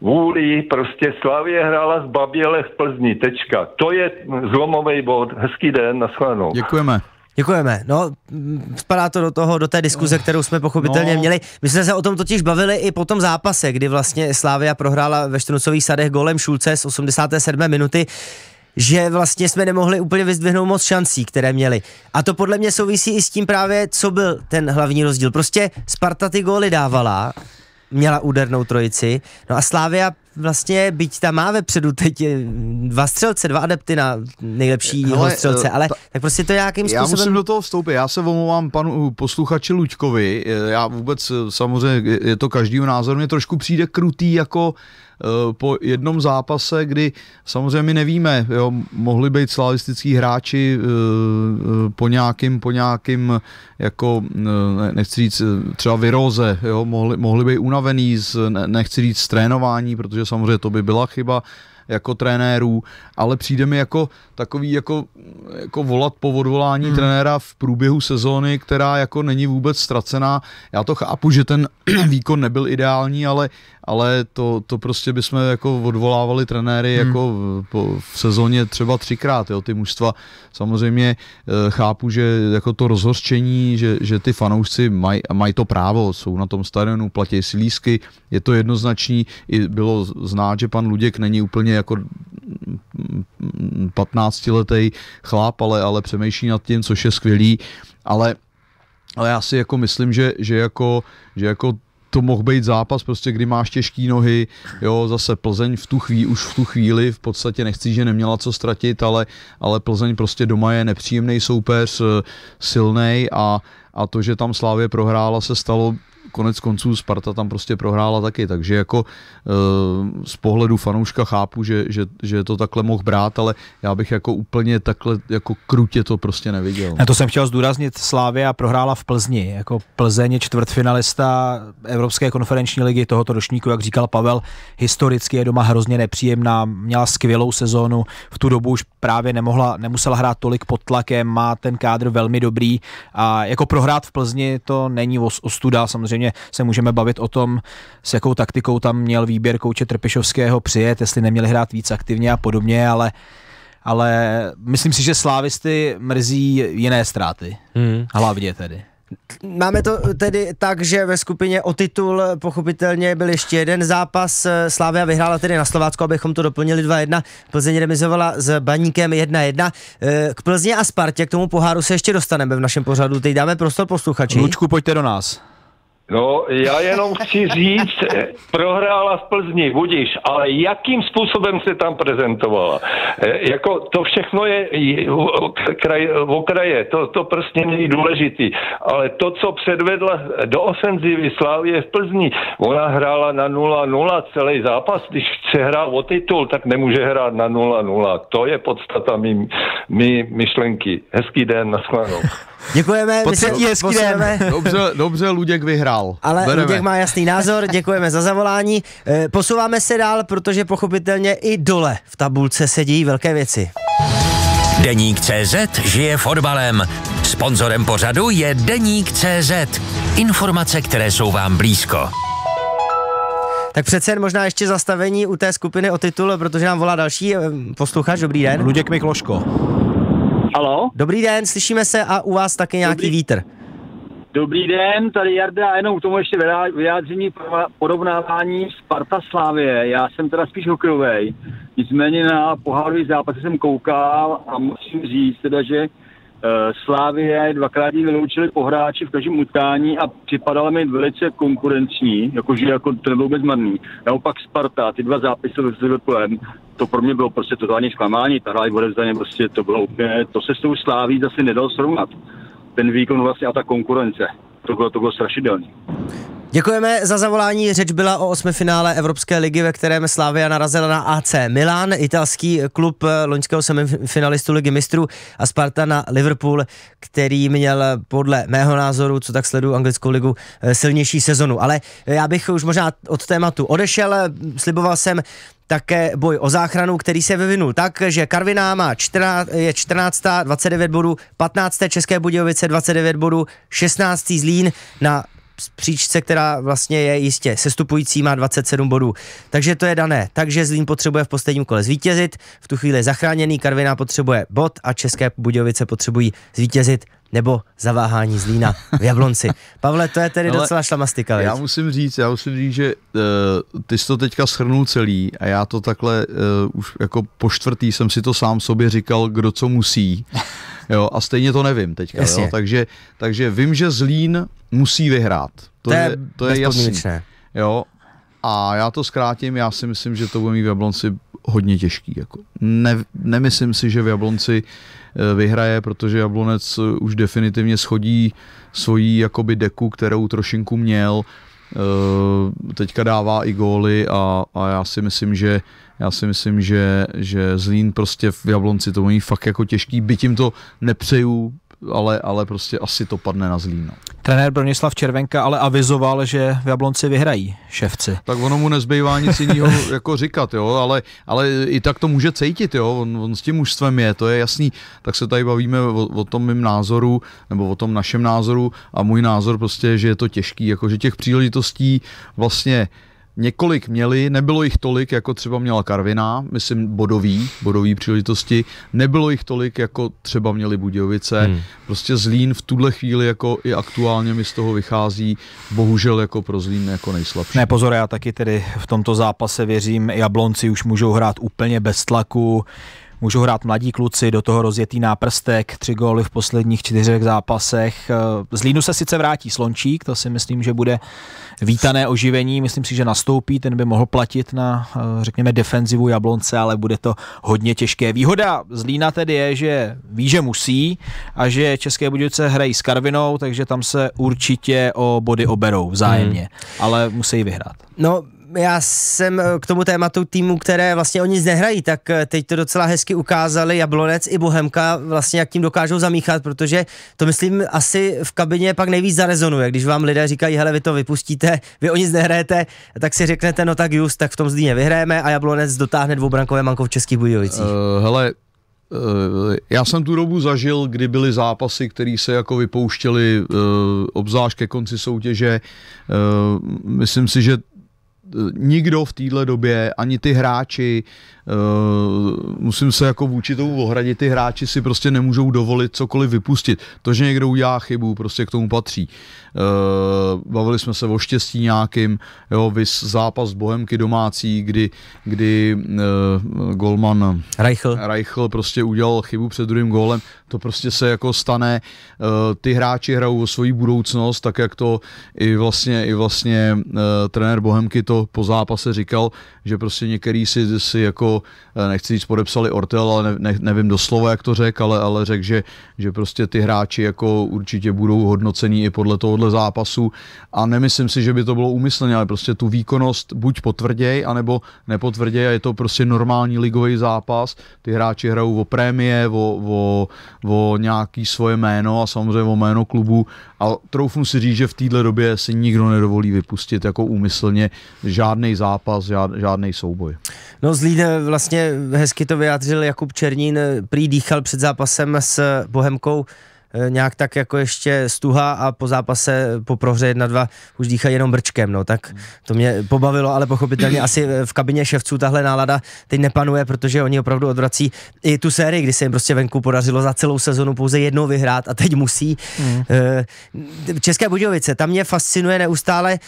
vůli, prostě Slavě hrála z Baběle v Plzni, tečka. To je zlomový bod. Hezký den, nashledanou. Děkujeme. Děkujeme. No, spadá to do toho, do té diskuze, eh, kterou jsme pochopitelně no. měli. My jsme se o tom totiž bavili i po tom zápase, kdy vlastně Slávia prohrála ve Štruncových sadech golem Šulce z 87. minuty že vlastně jsme nemohli úplně vyzdvihnout moc šancí, které měli. A to podle mě souvisí i s tím právě, co byl ten hlavní rozdíl. Prostě Sparta ty góly dávala, měla údernou trojici, no a Slávia vlastně, byť tam má vepředu teď eh, dva střelce, dva adepty na nejlepší Hele, eh, střelce, ale ta, tak prostě to nějakým já způsobem... Já musím do toho vstoupit, já se omlouvám panu eh, posluchači Luďkovi, já vůbec samozřejmě, je to každý názor, mě trošku přijde krutý jako Eh, po jednom zápase, kdy samozřejmě my nevíme, jo, mohli být slavistický hráči eh, eh, po nějakým, po nějakým jako, nechci říct, třeba vyroze, jo, mohli, mohli být unavený, z, nechci říct, z trénování, protože samozřejmě to by byla chyba, jako trenérů, ale přijde mi jako takový jako, jako volat po odvolání hmm. trenéra v průběhu sezóny, která jako není vůbec ztracená. Já to chápu, že ten výkon nebyl ideální, ale ale to, to prostě bychom jako odvolávali trenéry hmm. jako v, po, v sezóně třeba třikrát, jo, ty mužstva samozřejmě e, chápu, že jako to rozhořčení, že, že ty fanoušci maj, mají to právo, jsou na tom stadionu, platí si lísky, je to jednoznačný, i bylo znát, že pan Luděk není úplně jako 15-letý mm, mm, chlap, ale, ale přemýšlí nad tím, což je skvělý, ale ale já si jako myslím, že, že, jako, že jako to mohl být zápas, prostě kdy máš těžké nohy, jo, zase Plzeň v tu chvíli, už v tu chvíli, v podstatě nechci, že neměla co ztratit, ale, ale Plzeň prostě doma je nepříjemný soupeř, eh, silný a, a to, že tam Slávě prohrála, se stalo konec konců Sparta tam prostě prohrála taky, takže jako eh, z pohledu fanouška chápu, že, že, že to takhle mohl brát, ale já bych jako úplně takhle jako krutě to prostě neviděl. Na to jsem chtěl zdůraznit, Slávia prohrála v Plzni, jako Plzeň je čtvrtfinalista Evropské konferenční ligy tohoto ročníku, jak říkal Pavel, historicky je doma hrozně nepříjemná, měla skvělou sezónu, v tu dobu už právě nemohla, nemusela hrát tolik pod tlakem, má ten kádr velmi dobrý a jako prohrát v Plzni to není ostuda, samozřejmě samozřejmě se můžeme bavit o tom, s jakou taktikou tam měl výběr kouče Trpišovského přijet, jestli neměli hrát víc aktivně a podobně, ale ale myslím si, že slávisty mrzí jiné ztráty. Hmm. Hlavně tedy. Máme to tedy tak, že ve skupině o titul pochopitelně byl ještě jeden zápas. Slávia vyhrála tedy na Slovácku, abychom to doplnili 2-1. Plzeň remizovala s Baníkem 1-1. Eh, k Plzně a Spartě, k tomu poháru se ještě dostaneme v našem pořadu. Teď dáme prostor posluchači. Lučku, pojďte do nás. No, já jenom chci říct, eh, prohrála v Plzni, budíš, ale jakým způsobem se tam prezentovala? E, jako to všechno je kraj, okraje, to, to prostě není důležitý, ale to, co předvedla do ofenzivy Slávě v Plzni, ona hrála na 0-0 celý zápas, když chce hrát o titul, tak nemůže hrát na 0-0. To je podstata mý, mý myšlenky. Hezký den, nashledanou. Děkujeme. Po třetí hezký den. Dobře, dobře, Luděk vyhrál. Ale Bereme. Luděk má jasný názor, děkujeme za zavolání. Eh, posouváme se dál, protože pochopitelně i dole v tabulce se dějí velké věci. Deník CZ žije fotbalem. Sponzorem pořadu je Deník CZ. Informace, které jsou vám blízko. Tak přece jen možná ještě zastavení u té skupiny o titul, protože nám volá další eh, posluchač. Dobrý den. Luděk Mikloško. Halo? Dobrý den, slyšíme se a u vás taky nějaký Dobrý. vítr. Dobrý den, tady Jarda, jenom k tomu ještě vyjádření porovnávání Sparta Slávě. Já jsem teda spíš hokejový, nicméně na pohárový zápas jsem koukal a musím říct teda, že Eh, Slávie dvakrát ji vyloučili po hráči v každém utkání a připadala mi velice konkurenční, jakože jako to nebylo vůbec marný. Naopak Sparta, ty dva zápisy ve Liverpoolem, to pro mě bylo prostě totální zklamání, ta hra odevzdaně prostě to bylo úplně, to se s tou Sláví zase nedal srovnat. Ten výkon vlastně a ta konkurence, to bylo, to bylo strašidelné. Děkujeme za zavolání. Řeč byla o osmi finále Evropské ligy, ve kterém Slávia narazila na AC Milan, italský klub loňského semifinalistu ligy mistrů a Sparta na Liverpool, který měl podle mého názoru, co tak sleduju anglickou ligu, eh, silnější sezonu. Ale eh, já bych už možná od tématu odešel, sliboval jsem také boj o záchranu, který se vyvinul tak, že Karviná má 14, je 14. 29 bodů, 15. České Budějovice 29 bodů, 16. Zlín na příčce, která vlastně je jistě sestupující, má 27 bodů. Takže to je dané. Takže Zlín potřebuje v posledním kole zvítězit, v tu chvíli je zachráněný, Karviná potřebuje bod a České Budějovice potřebují zvítězit nebo zaváhání Zlína v Jablonci. Pavle, to je tedy Ale docela šlamastika. Já musím říct, já musím říct, že uh, ty jsi to teďka schrnul celý a já to takhle uh, už jako po čtvrtý jsem si to sám sobě říkal, kdo co musí. Jo, a stejně to nevím teďka. Jo, takže, takže vím, že Zlín musí vyhrát. To, to je, to je jasné. Jo, a já to zkrátím, já si myslím, že to bude mít v Jablonci hodně těžký. Jako. Ne, nemyslím si, že v Jablonci eh, vyhraje, protože Jablonec eh, už definitivně schodí svoji jakoby deku, kterou trošinku měl. Eh, teďka dává i góly a, a já si myslím, že já si myslím, že, že Zlín prostě v Jablonci to mají fakt jako těžký, byť jim to nepřeju, ale, ale prostě asi to padne na Zlín. No. Trenér Bronislav Červenka ale avizoval, že v Jablonci vyhrají ševci. Tak ono mu nezbývá nic jiného jako říkat, jo, ale, ale i tak to může cítit, jo, on, on s tím mužstvem je, to je jasný. Tak se tady bavíme o, o tom mým názoru, nebo o tom našem názoru a můj názor prostě, že je to těžký, jako že těch příležitostí vlastně Několik měli, nebylo jich tolik, jako třeba měla Karvina, myslím bodový, bodový příležitosti. Nebylo jich tolik, jako třeba měli Budějovice. Hmm. Prostě Zlín v tuhle chvíli jako i aktuálně mi z toho vychází, bohužel jako pro Zlín jako nejslabší. Ne, pozor, já taky tedy v tomto zápase věřím, Jablonci už můžou hrát úplně bez tlaku můžou hrát mladí kluci, do toho rozjetý náprstek, tři góly v posledních čtyřech zápasech. Eh, z Línu se sice vrátí Slončík, to si myslím, že bude vítané oživení, myslím si, že nastoupí, ten by mohl platit na, eh, řekněme, defenzivu Jablonce, ale bude to hodně těžké. Výhoda z Lína tedy je, že ví, že musí a že České Budějovice hrají s Karvinou, takže tam se určitě o body oberou vzájemně, hmm. ale musí vyhrát. No, já jsem eh, k tomu tématu týmu, které vlastně o nic nehrají, tak eh, teď to docela hezky ukázali Jablonec i Bohemka, vlastně jak tím dokážou zamíchat, protože to myslím asi v kabině pak nejvíc zarezonuje, když vám lidé říkají, hele vy to vypustíte, vy o nic nehrajete, tak si řeknete, no tak just, tak v tom Zlíně vyhrajeme a Jablonec dotáhne dvoubrankové manko v Českých Budějovicích. Uh, hele, já jsem tu dobu zažil, kdy byly zápasy, které se jako vypouštěly obzvlášť ke konci soutěže. Myslím si, že nikdo v téhle době, ani ty hráči, uh, musím se jako vůči tomu ohradit, ty hráči si prostě nemůžou dovolit cokoliv vypustit. To, že někdo udělá chybu, prostě k tomu patří. Uh, bavili jsme se o štěstí nějakým, jo, vys zápas Bohemky domácí, kdy, kdy uh, golman Reichl. Reichl prostě udělal chybu před druhým gólem, to prostě se jako stane, uh, ty hráči hrajou o svoji budoucnost, tak jak to i vlastně, i vlastně uh, trenér Bohemky to po zápase říkal, že prostě některý si, si jako, eh, nechci říct, podepsali Ortel, ale ne, ne, nevím doslova, jak to řekl, ale, ale řekl, že, že prostě ty hráči jako určitě budou hodnocení i podle tohohle zápasu a nemyslím si, že by to bylo úmyslně, ale prostě tu výkonnost buď potvrděj, anebo nepotvrděj a je to prostě normální ligový zápas, ty hráči hrajou o prémie, o, o, o nějaký svoje jméno a samozřejmě o jméno klubu a troufnu si říct, že v této době si nikdo nedovolí vypustit jako úmyslně, žádný zápas, žád, žádný souboj. No Zlín vlastně hezky to vyjádřil Jakub Černín, prý dýchal před zápasem s Bohemkou Eh, nějak tak jako ještě stuha a po zápase po prohře 1-2 už dýchají jenom brčkem, no, tak to mě pobavilo, ale pochopitelně asi eh, v kabině ševců tahle nálada teď nepanuje, protože oni opravdu odvrací i tu sérii, kdy se jim prostě venku podařilo za celou sezonu pouze jednou vyhrát a teď musí. Mm. Eh, České Budějovice, tam mě fascinuje neustále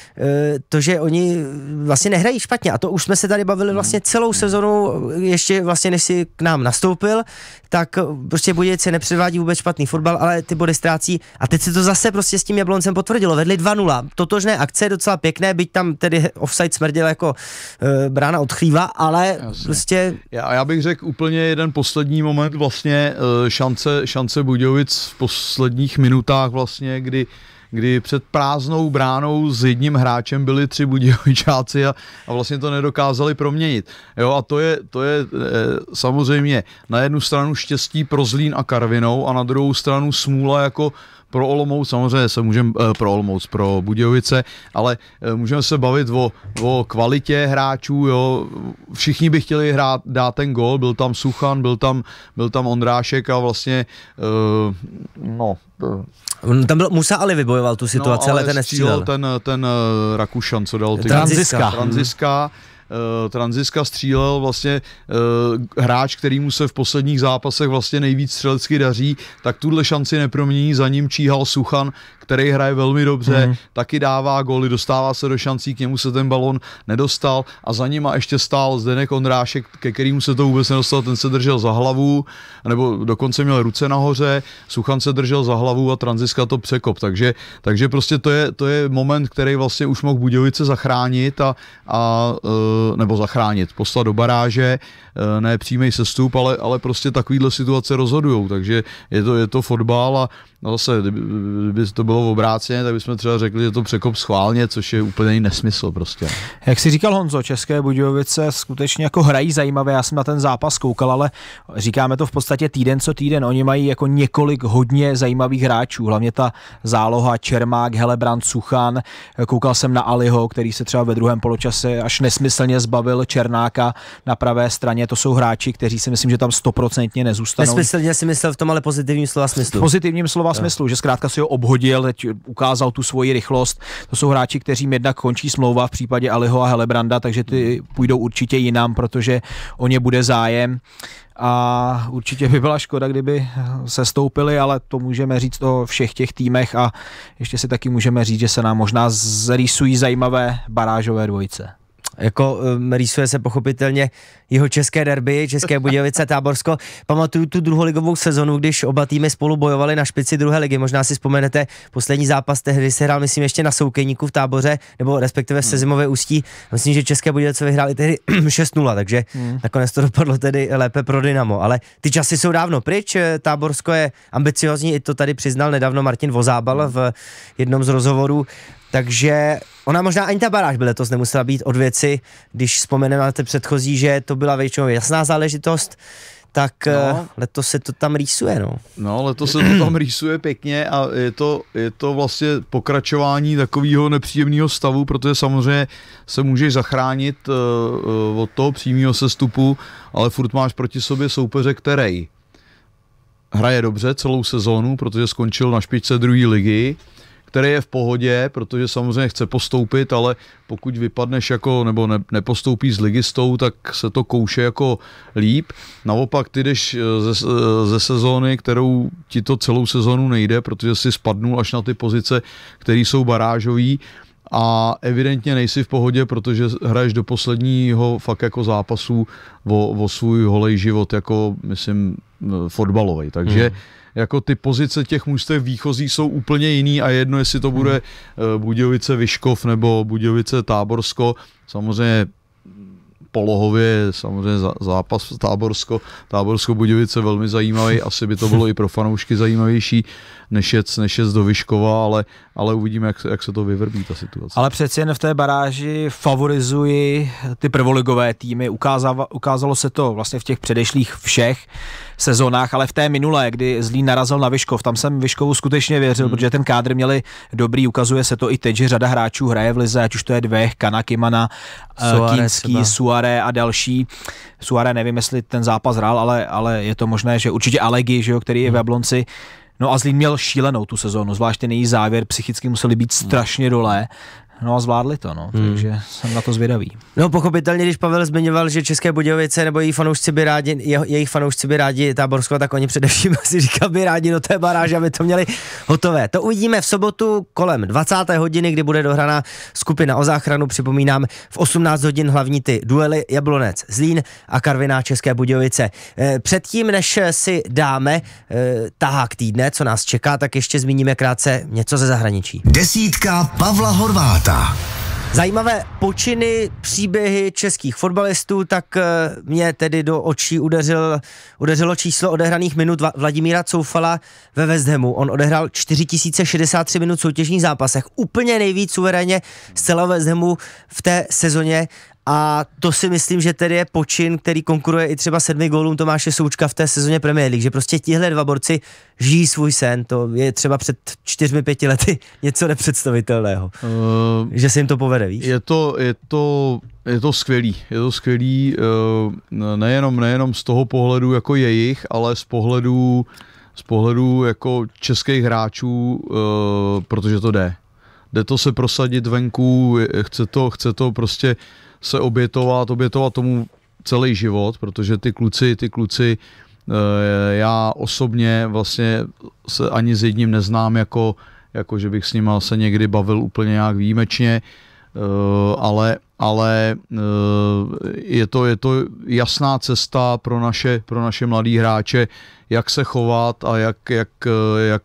to, že oni vlastně nehrají špatně a to už jsme se tady bavili vlastně celou sezonu ještě vlastně než si k nám nastoupil, tak eh, prostě Budějovce nepředvádí vůbec špatný fotbal, ale ty body ztrácí. A teď se to zase prostě s tím Jabloncem potvrdilo. Vedli 2-0. Totožné akce, docela pěkné, byť tam tedy offside smrděl jako e, brána odchýva, ale Jasně. prostě... Já, já bych řekl úplně jeden poslední moment vlastně e, šance, šance Budějovic v posledních minutách vlastně, kdy kdy před prázdnou bránou s jedním hráčem byli tři budějovičáci a, a vlastně to nedokázali proměnit. Jo, a to je, to je e, samozřejmě na jednu stranu štěstí pro Zlín a Karvinou a na druhou stranu smůla jako pro Olomouc, samozřejmě se můžeme, eh, pro Olomouc, pro Budějovice, ale eh, můžeme se bavit o, o kvalitě hráčů, jo. Všichni by chtěli hrát, dát ten gol, byl tam Suchan, byl tam, byl tam Ondrášek a vlastně, uh, no, tam byl, Musa Ali vybojoval tu no, situaci, no, ale, ale ten nestřílel. ten, ten Rakušan, co dal ty... Tranziska. hmm Eh, Tranziska střílel vlastně eh, hráč, který mu se v posledních zápasech vlastně nejvíc střelecky daří, tak tuhle šanci nepromění, za ním číhal Suchan, který hraje velmi dobře, mm. taky dává góly, dostává se do šancí, k němu se ten balon nedostal a za ním a ještě stál Zdenek Ondrášek, ke kterému se to vůbec nedostal, ten se držel za hlavu, nebo dokonce měl ruce nahoře, Suchan se držel za hlavu a Tranziska to překop, takže, takže prostě to je, to je moment, který vlastně už mohl Budějovice zachránit a, a nebo zachránit, poslat do baráže, eh, ne přímý sestup, ale, ale prostě takovýhle situace rozhodují, takže je to, je to fotbal a no zase, kdyby, to bylo obráceně, tak bychom třeba řekli, že to překop schválně, což je úplně nesmysl prostě. Jak si říkal Honzo, České Budějovice skutečně jako hrají zajímavě. já jsem na ten zápas koukal, ale říkáme to v podstatě týden co týden, oni mají jako několik hodně zajímavých hráčů, hlavně ta záloha Čermák, Helebrand, Suchan, koukal jsem na Aliho, který se třeba ve druhém poločase až nesmyslně úplně zbavil Černáka na pravé straně. To jsou hráči, kteří si myslím, že tam stoprocentně nezůstanou. Nesmyslně si myslel v tom, ale pozitivním slova smyslu. V pozitivním slova no. smyslu, že zkrátka si ho obhodil, teď ukázal tu svoji rychlost. To jsou hráči, kterým jednak končí smlouva v případě Aliho a Helebranda, takže ty půjdou určitě jinam, protože o ně bude zájem a určitě by byla škoda, kdyby se stoupili, ale to můžeme říct o všech těch týmech a ještě si taky můžeme říct, že se nám možná zrýsují zajímavé barážové dvojice. Jako um, rýsuje se pochopitelně jeho české derby, České Budějovice, Táborsko. Pamatuju tu druholigovou sezonu, když oba týmy spolu bojovali na špici druhé ligy. Možná si vzpomenete, poslední zápas tehdy se hrál, myslím, ještě na Soukeníku v Táboře, nebo respektive v hmm. Sezimové ústí. Myslím, že České Budějovice vyhráli tehdy 6-0, takže hmm. nakonec to dopadlo tedy lépe pro Dynamo. Ale ty časy jsou dávno pryč, Táborsko je ambiciozní, i to tady přiznal nedávno Martin Vozábal hmm. v jednom z rozhovorů. Takže ona možná ani ta baráž by letos nemusela být od věci, když vzpomeneme na ty předchozí, že to byla většinou jasná záležitost, tak no. Eh, letos se to tam rýsuje, no. No, letos se to tam rýsuje pěkně a je to, je to vlastně pokračování takového nepříjemného stavu, protože samozřejmě se můžeš zachránit uh, od toho přímého sestupu, ale furt máš proti sobě soupeře, který hraje dobře celou sezónu, protože skončil na špičce druhé ligy, který je v pohodě, protože samozřejmě chce postoupit, ale pokud vypadneš jako, nebo ne, nepostoupí s ligistou, tak se to kouše jako líp. Naopak ty jdeš eh, ze, eh, ze sezóny, kterou ti to celou sezónu nejde, protože si spadnul až na ty pozice, které jsou barážový a evidentně nejsi v pohodě, protože hraješ do posledního fakt jako zápasu o, o svůj holej život, jako myslím eh, fotbalový. Takže hmm jako ty pozice těch mužstev výchozí jsou úplně jiný a jedno, jestli to bude hmm. eh, Budějovice Vyškov nebo Budějovice Táborsko, samozřejmě polohově samozřejmě zápas Táborsko, Táborsko Budějovice velmi zajímavý, asi by to bylo i pro fanoušky zajímavější nešec, nešec do Vyškova, ale, ale uvidíme, jak, jak se to vyvrbí ta situace. Ale přeci jen v té baráži favorizuji ty prvoligové týmy. Ukázalo, ukázalo se to vlastně v těch předešlých všech sezónách, ale v té minulé, kdy Zlín narazil na Vyškov, tam jsem Vyškovu skutečně věřil, hmm. protože ten kádr měli dobrý, ukazuje se to i teď, že řada hráčů hraje v lize, ať už to je dvech, Kana, Kimana, eh, Suare, Kínský, Suare a další. Suare nevím, jestli ten zápas hrál, ale, ale je to možné, že určitě Alegi, že jo, který je v hmm. Jablonci, No a Zlín měl šílenou tu sezónu, zvláště její závěr, psychicky museli být strašně dole No a zvládli to, no, hmm. takže jsem na to zvědavý. No pochopitelně, když Pavel zmiňoval, že České Budějovice nebo jejich fanoušci by rádi, jeho, jejich fanoušci by rádi Táborsko, tak oni především asi říkal by rádi do té baráže, aby to měli hotové. To uvidíme v sobotu kolem 20. hodiny, kdy bude dohraná skupina o záchranu. Připomínám, v 18 hodin hlavní ty duely Jablonec Zlín a Karviná České Budějovice. Eh, předtím, než si dáme eh, tahák týdne, co nás čeká, tak ještě zmíníme krátce něco ze zahraničí. Desítka Pavla Horváta. Sparta. Zajímavé počiny, příběhy českých fotbalistů, tak eh, mě tedy do očí udeřil, udeřilo číslo odehraných minut Vladimíra Coufala ve West Hamu. On odehrál 4063 minut v soutěžních zápasech, úplně nejvíc suverénně z celého West Hamu v té sezóně a to si myslím, že tedy je počin, který konkuruje i třeba sedmi gólům Tomáše Součka v té sezóně Premier League, že prostě tihle dva borci žijí svůj sen, to je třeba před čtyřmi, pěti lety něco nepředstavitelného, uh, že se jim to povede, víš? Je to, je to, je to skvělý, je to skvělý uh, nejenom, nejenom z toho pohledu jako jejich, ale z pohledu z pohledu jako českých hráčů, uh, protože to jde. Jde to se prosadit venku, chce to, chce to prostě se obětovat, obětovat tomu celý život, protože ty kluci, ty kluci, eh, já osobně vlastně se ani s jedním neznám jako, jako že bych s nima se někdy bavil úplně nějak výjimečně, eh, ale, ale eh, je, to, je to jasná cesta pro naše, pro naše mladí hráče, jak se chovat a jak, jak, jak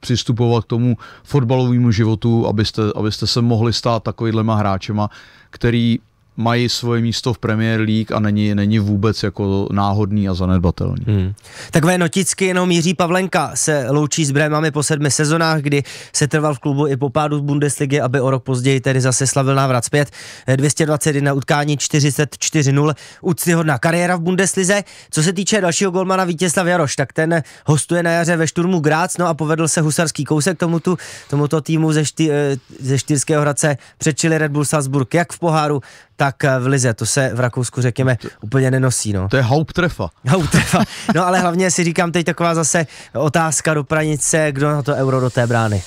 přistupovat k tomu fotbalovému životu, abyste, abyste se mohli stát takovýhlema hráčema, který mají svoje místo v Premier League a není, není vůbec jako náhodný a zanedbatelný. Hmm. Takové noticky jenom Jiří Pavlenka se loučí s Brémami po sedmi sezonách, kdy se trval v klubu i po pádu z Bundesligy, aby o rok později tedy zase slavil návrat zpět. 221 eh, utkání 44-0, úctyhodná kariéra v Bundeslize. Co se týče dalšího golmana Vítězslav Jaroš, tak ten hostuje na jaře ve šturmu Grác, no a povedl se husarský kousek tomuto, tomuto týmu ze, šty, eh, ze Štýrského Hradce, předčili Red Bull Salzburg jak v poháru, tak eh, v Lize, to se v Rakousku řekněme to, úplně nenosí. No. To je hauptrefa. Hauptrefa. No ale hlavně si říkám teď taková zase otázka do pranice, kdo na to euro do té brány.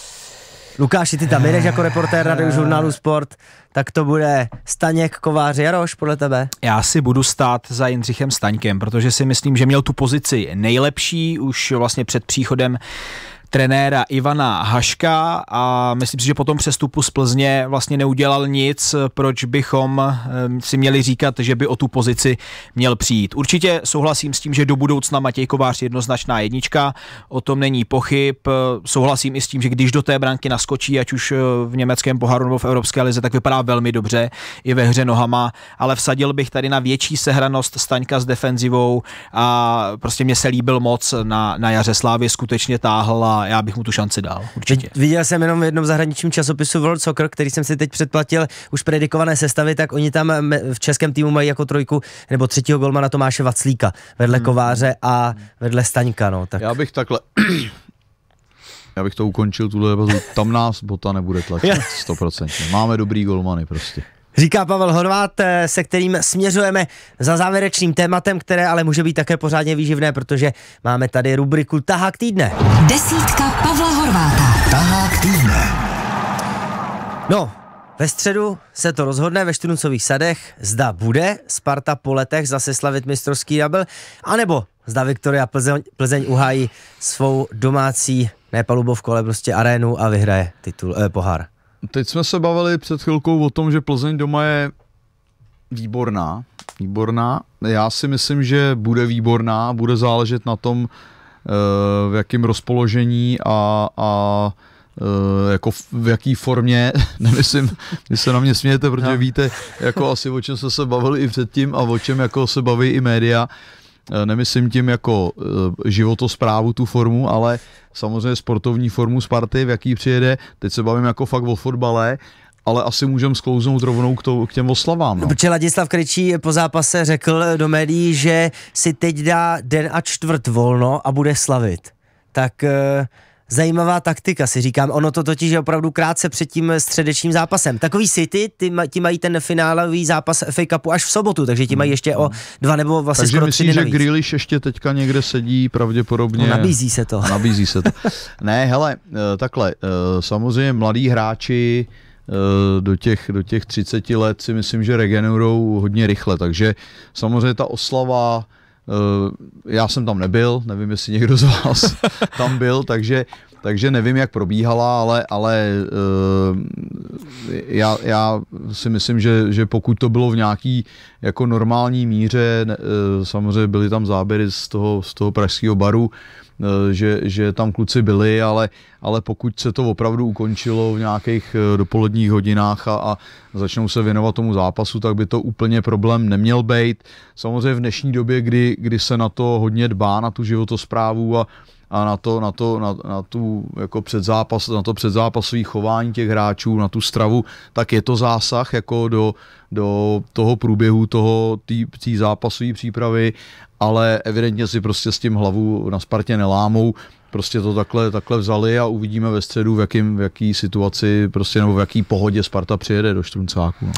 Lukáši, ty tam jdeš jako reportér žurnálu Sport, tak to bude Staněk, Kovář, Jaroš podle tebe? Já si budu stát za Jindřichem Staňkem, protože si myslím, že měl tu pozici nejlepší už vlastně před příchodem trenéra Ivana Haška a myslím si, že po tom přestupu z Plzně vlastně neudělal nic, proč bychom eh, si měli říkat, že by o tu pozici měl přijít. Určitě souhlasím s tím, že do budoucna Matěj Kovář jednoznačná jednička, o tom není pochyb. Eh, souhlasím i s tím, že když do té branky naskočí, ať už eh, v německém poháru nebo v Evropské lize, tak vypadá velmi dobře i ve hře nohama, ale vsadil bych tady na větší sehranost Staňka s defenzivou a prostě mě se líbil moc na, na jaře Slávě, skutečně táhl a já bych mu tu šanci dal. Určitě. Viděl jsem jenom v jednom zahraničním časopisu World Soccer, který jsem si teď předplatil, už predikované sestavy, tak oni tam eh, v českém týmu mají jako trojku nebo třetího golmana Tomáše Vaclíka vedle hmm. Kováře a vedle Staňka. No, tak. Já bych takhle já bych to ukončil, tuhle Tam nás bota nebude tlačit, 100%. Máme dobrý golmany prostě. Říká Pavel Horvát, eh, se kterým směřujeme za závěrečným tématem, které ale může být také pořádně výživné, protože máme tady rubriku Tahák týdne. Desítka Pavla Horváta. Tahák týdne. No, ve středu se to rozhodne ve Štruncových sadech, zda bude Sparta po letech zase slavit mistrovský double, anebo zda Viktoria Plzeň, Plzeň uhájí svou domácí, ne palubovku, ale prostě arénu a vyhraje titul, eh, pohár teď jsme se bavili před chvilkou o tom, že Plzeň doma je výborná. Výborná. Já si myslím, že bude výborná, bude záležet na tom, eh, v jakém rozpoložení a, a eh, jako v jaký formě, nemyslím, vy se na mě smějete, protože no. víte, jako asi o čem jsme se bavili i předtím a o čem jako se baví i média, Eh, nemyslím tím jako eh, životosprávu tu formu, ale samozřejmě sportovní formu Sparty, v jaký přijede. Teď se bavím jako fakt o fotbale, ale asi můžeme sklouznout rovnou k, to, k těm oslavám. No. Protože Ladislav Krečí po zápase řekl do médií, že si teď dá den a čtvrt volno a bude slavit. Tak eh, zajímavá taktika, si říkám. Ono to totiž je opravdu krátce před tím středečním zápasem. Takový City, ty, ma, ti mají ten finálový zápas FA Cupu až v sobotu, takže ti mají hmm. ještě o dva nebo vlastně takže skoro myslí, tři dny že Grealish ještě teďka někde sedí pravděpodobně. No, nabízí se to. Nabízí se to. ne, hele, eh, takhle, eh, samozřejmě mladí hráči eh, do těch, do těch 30 let si myslím, že regenerujou hodně rychle, takže samozřejmě ta oslava Eh, já jsem tam nebyl, nevím, jestli někdo z vás tam byl, takže takže nevím, jak probíhala, ale, ale uh, já, já si myslím, že, že pokud to bylo v nějaký jako normální míře, uh, samozřejmě byly tam záběry z toho, z toho pražského baru, eh, že, že tam kluci byli, ale, ale pokud se to opravdu ukončilo v nějakých dopoledních hodinách a, a začnou se věnovat tomu zápasu, tak by to úplně problém neměl být. Samozřejmě v dnešní době, kdy, kdy se na to hodně dbá, na tu životosprávu a, a na, to, na, to, na, na, tu, jako předzápas, na to předzápasové chování těch hráčů, na tu stravu, tak je to zásah jako do, do toho průběhu toho té zápasové přípravy, ale evidentně si prostě s tím hlavu na Spartě nelámou prostě to takhle, takhle vzali a uvidíme ve středu, v, jakým, v jaký situaci prostě nebo v jaký pohodě Sparta přijede do Štruncáku. No.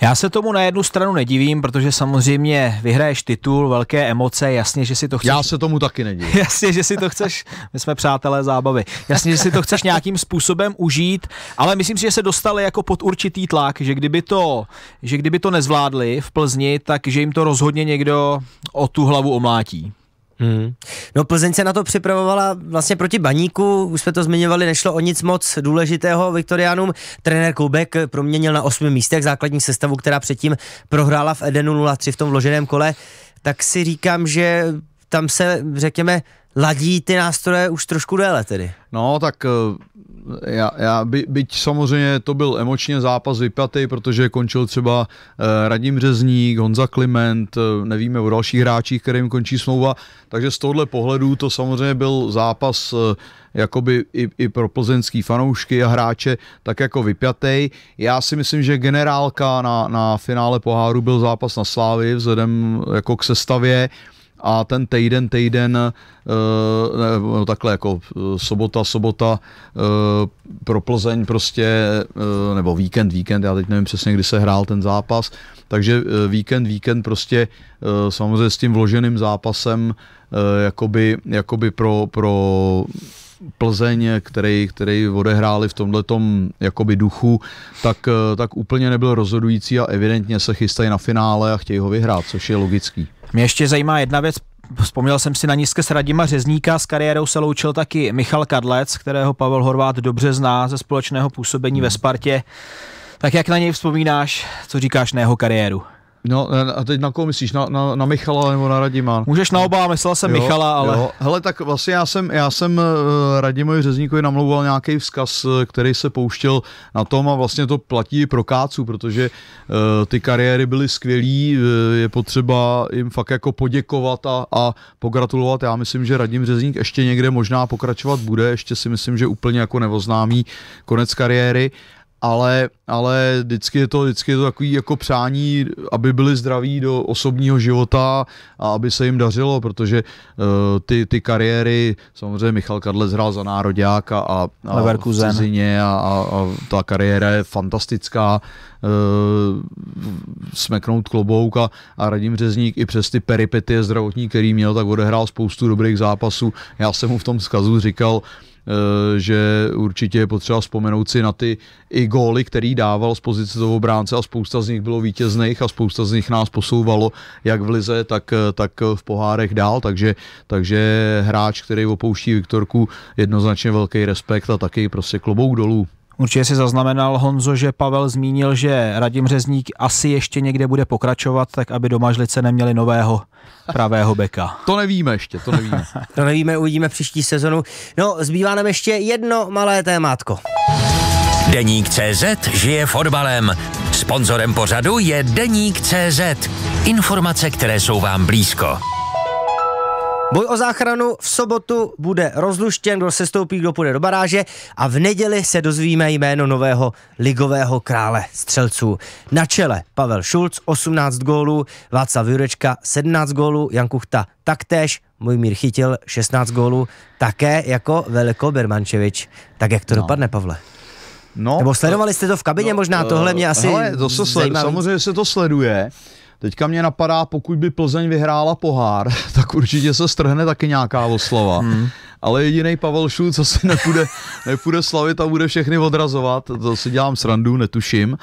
Já se tomu na jednu stranu nedivím, protože samozřejmě vyhraješ titul, velké emoce, jasně, že si to chceš. Já se tomu taky nedivím. Jasně, že si to chceš, my jsme přátelé zábavy, jasně, že si to chceš nějakým způsobem užít, ale myslím si, že se dostali jako pod určitý tlak, že kdyby to, že kdyby to nezvládli v Plzni, tak že jim to rozhodně někdo o tu hlavu omlátí. Hmm. No Plzeň se na to připravovala vlastně proti baníku, už jsme to zmiňovali, nešlo o nic moc důležitého Viktorianům. Trenér Koubek proměnil na osmi místech základní sestavu, která předtím prohrála v Edenu 0-3 v tom vloženém kole. Tak si říkám, že tam se, řekněme, ladí ty nástroje už trošku déle tedy. No, tak eh, já, já by, byť samozřejmě to byl emočně zápas vypjatý, protože končil třeba eh, Radim Řezník, Honza Kliment, eh, nevíme o dalších hráčích, kterým končí smlouva, takže z tohle pohledu to samozřejmě byl zápas jakoby i, i pro plzeňský fanoušky a hráče tak jako vypjatý. Já si myslím, že generálka na, na finále poháru byl zápas na Slávy vzhledem jako k sestavě a ten týden, týden, eh, no takhle jako eh, sobota, sobota eh, pro Plzeň prostě, nebo víkend, víkend, já teď nevím přesně, kdy se hrál ten zápas, takže víkend, víkend prostě samozřejmě s tím vloženým zápasem jakoby, jakoby pro, pro Plzeň, který, který odehráli v tomhletom jakoby duchu, tak, tak úplně nebyl rozhodující a evidentně se chystají na finále a chtějí ho vyhrát, což je logický. Mě ještě zajímá jedna věc, Vzpomněl jsem si na nízké s Radima Řezníka, s kariérou se loučil taky Michal Kadlec, kterého Pavel Horvát dobře zná ze společného působení ve Spartě. Tak jak na něj vzpomínáš, co říkáš na jeho kariéru? No, a teď na koho myslíš? Na, na, na Michala nebo na Radima? Můžeš na oba, myslel jsem jo, Michala, ale... Jo. Hele, tak vlastně já jsem, já jsem eh, Radimovi Řezníkovi namlouval nějaký vzkaz, eh, který se pouštěl na tom a vlastně to platí i pro Kácu, protože eh, ty kariéry byly skvělý, je potřeba jim fakt jako poděkovat a, a pogratulovat. Já myslím, že Radim Řezník ještě někde možná pokračovat bude, ještě si myslím, že úplně jako nevoznámí konec kariéry, ale, ale vždycky, je to, vždycky je to takový jako přání, aby byli zdraví do osobního života a aby se jim dařilo, protože uh, ty, ty kariéry, samozřejmě Michal Kadlec hrál za nároďák a, a, a v cizině a, a, a ta kariéra je fantastická, uh, smeknout klobouk a, a Radim Řezník i přes ty peripety zdravotní, který měl, tak odehrál spoustu dobrých zápasů. Já jsem mu v tom zkazu říkal, uh, Eh, že určitě je potřeba vzpomenout si na ty i góly, který dával z pozice toho obránce a spousta z nich bylo vítězných a spousta z nich nás posouvalo jak v lize, tak, eh, tak v pohárech dál, takže, takže hráč, který opouští Viktorku, jednoznačně velký respekt a taky prostě klobouk dolů. Určitě si zaznamenal Honzo, že Pavel zmínil, že Radim Řezník asi ještě někde bude pokračovat, tak aby domažlice neměli nového pravého beka. To nevíme ještě, to nevíme. to nevíme, uvidíme příští sezonu. No, zbývá nám ještě jedno malé témátko. Deník CZ žije fotbalem. Sponzorem pořadu je Deník CZ. Informace, které jsou vám blízko. Boj o záchranu v sobotu bude rozluštěn, kdo se stoupí, kdo půjde do baráže a v neděli se dozvíme jméno nového ligového krále střelců. Na čele Pavel Šulc 18 gólů, Václav Jurečka 17 gólů, Jan Kuchta taktéž, Mojmír Chytil 16 gólů, také jako Veliko Bermančevič. Tak jak to no. dopadne, Pavle? No, Nebo sledovali jste to v kabině no, možná, eh, tohle mě asi hele, to se sled, Samozřejmě se to sleduje. Teďka mě napadá, pokud by Plzeň vyhrála pohár, tak určitě se strhne taky nějaká oslava. Hmm. Ale jediný Pavel Šul, co se nepůjde, nepůjde slavit a bude všechny odrazovat, to si dělám srandu, netuším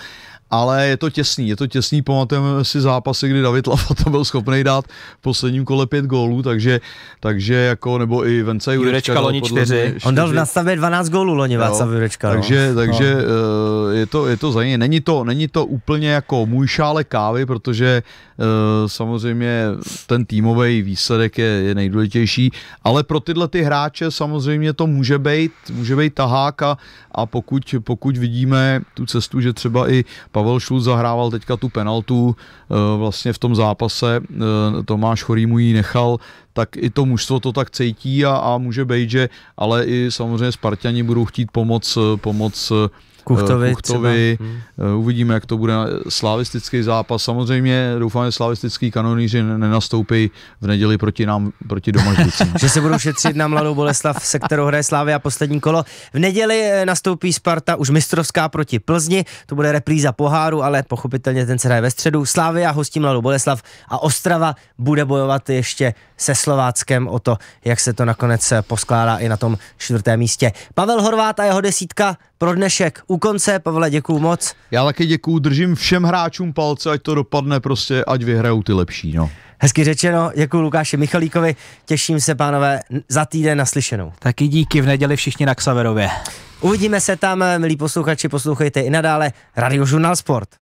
ale je to těsný, je to těsný, pamatujeme si zápasy, kdy David Lafata byl schopný dát v posledním kole pět gólů, takže, takže jako, nebo i Vence Jurečka, Jurečka loni čtyři. On dal na stavě 12 gólů loni Václav Jurečka. No. Takže, no. takže no. je to, je to zajímavé. Není to, není to úplně jako můj šále kávy, protože eh, samozřejmě ten týmový výsledek je, je nejdůležitější, ale pro tyhle ty hráče samozřejmě to může být, může být tahák a, a pokud, pokud vidíme tu cestu, že třeba i Pavel Šul zahrával teďka tu penaltu, eh, vlastně v tom zápase eh, Tomáš Chorý mu ji nechal, tak i to mužstvo to tak cítí a, a může být, že ale i samozřejmě Spartani budou chtít pomoc, eh, pomoc Kuchtovi, eh, Kuchtovi. Třeba. Hmm. Eh, uvidíme, jak to bude slavistický zápas. Samozřejmě doufám, že slavistický kanoníři nenastoupí v neděli proti nám, proti domažnicím. že se budou šetřit na mladou Boleslav, se kterou hraje a poslední kolo. V neděli eh, nastoupí Sparta už mistrovská proti Plzni, to bude repríza poháru, ale pochopitelně ten se hraje ve středu. a hostí mladou Boleslav a Ostrava bude bojovat ještě se Slováckem o to, jak se to nakonec poskládá i na tom čtvrtém místě. Pavel Horvát a jeho desítka pro dnešek u konce. Pavle, děkuju moc. Já taky děkuju, držím všem hráčům palce, ať to dopadne prostě, ať vyhrajou ty lepší, no. Hezky řečeno, děkuji Lukáši Michalíkovi, těším se, pánové, za týden naslyšenou. Taky díky, v neděli všichni na Xaverově. Uvidíme se tam, milí posluchači, poslouchejte i nadále Radiožurnal Sport.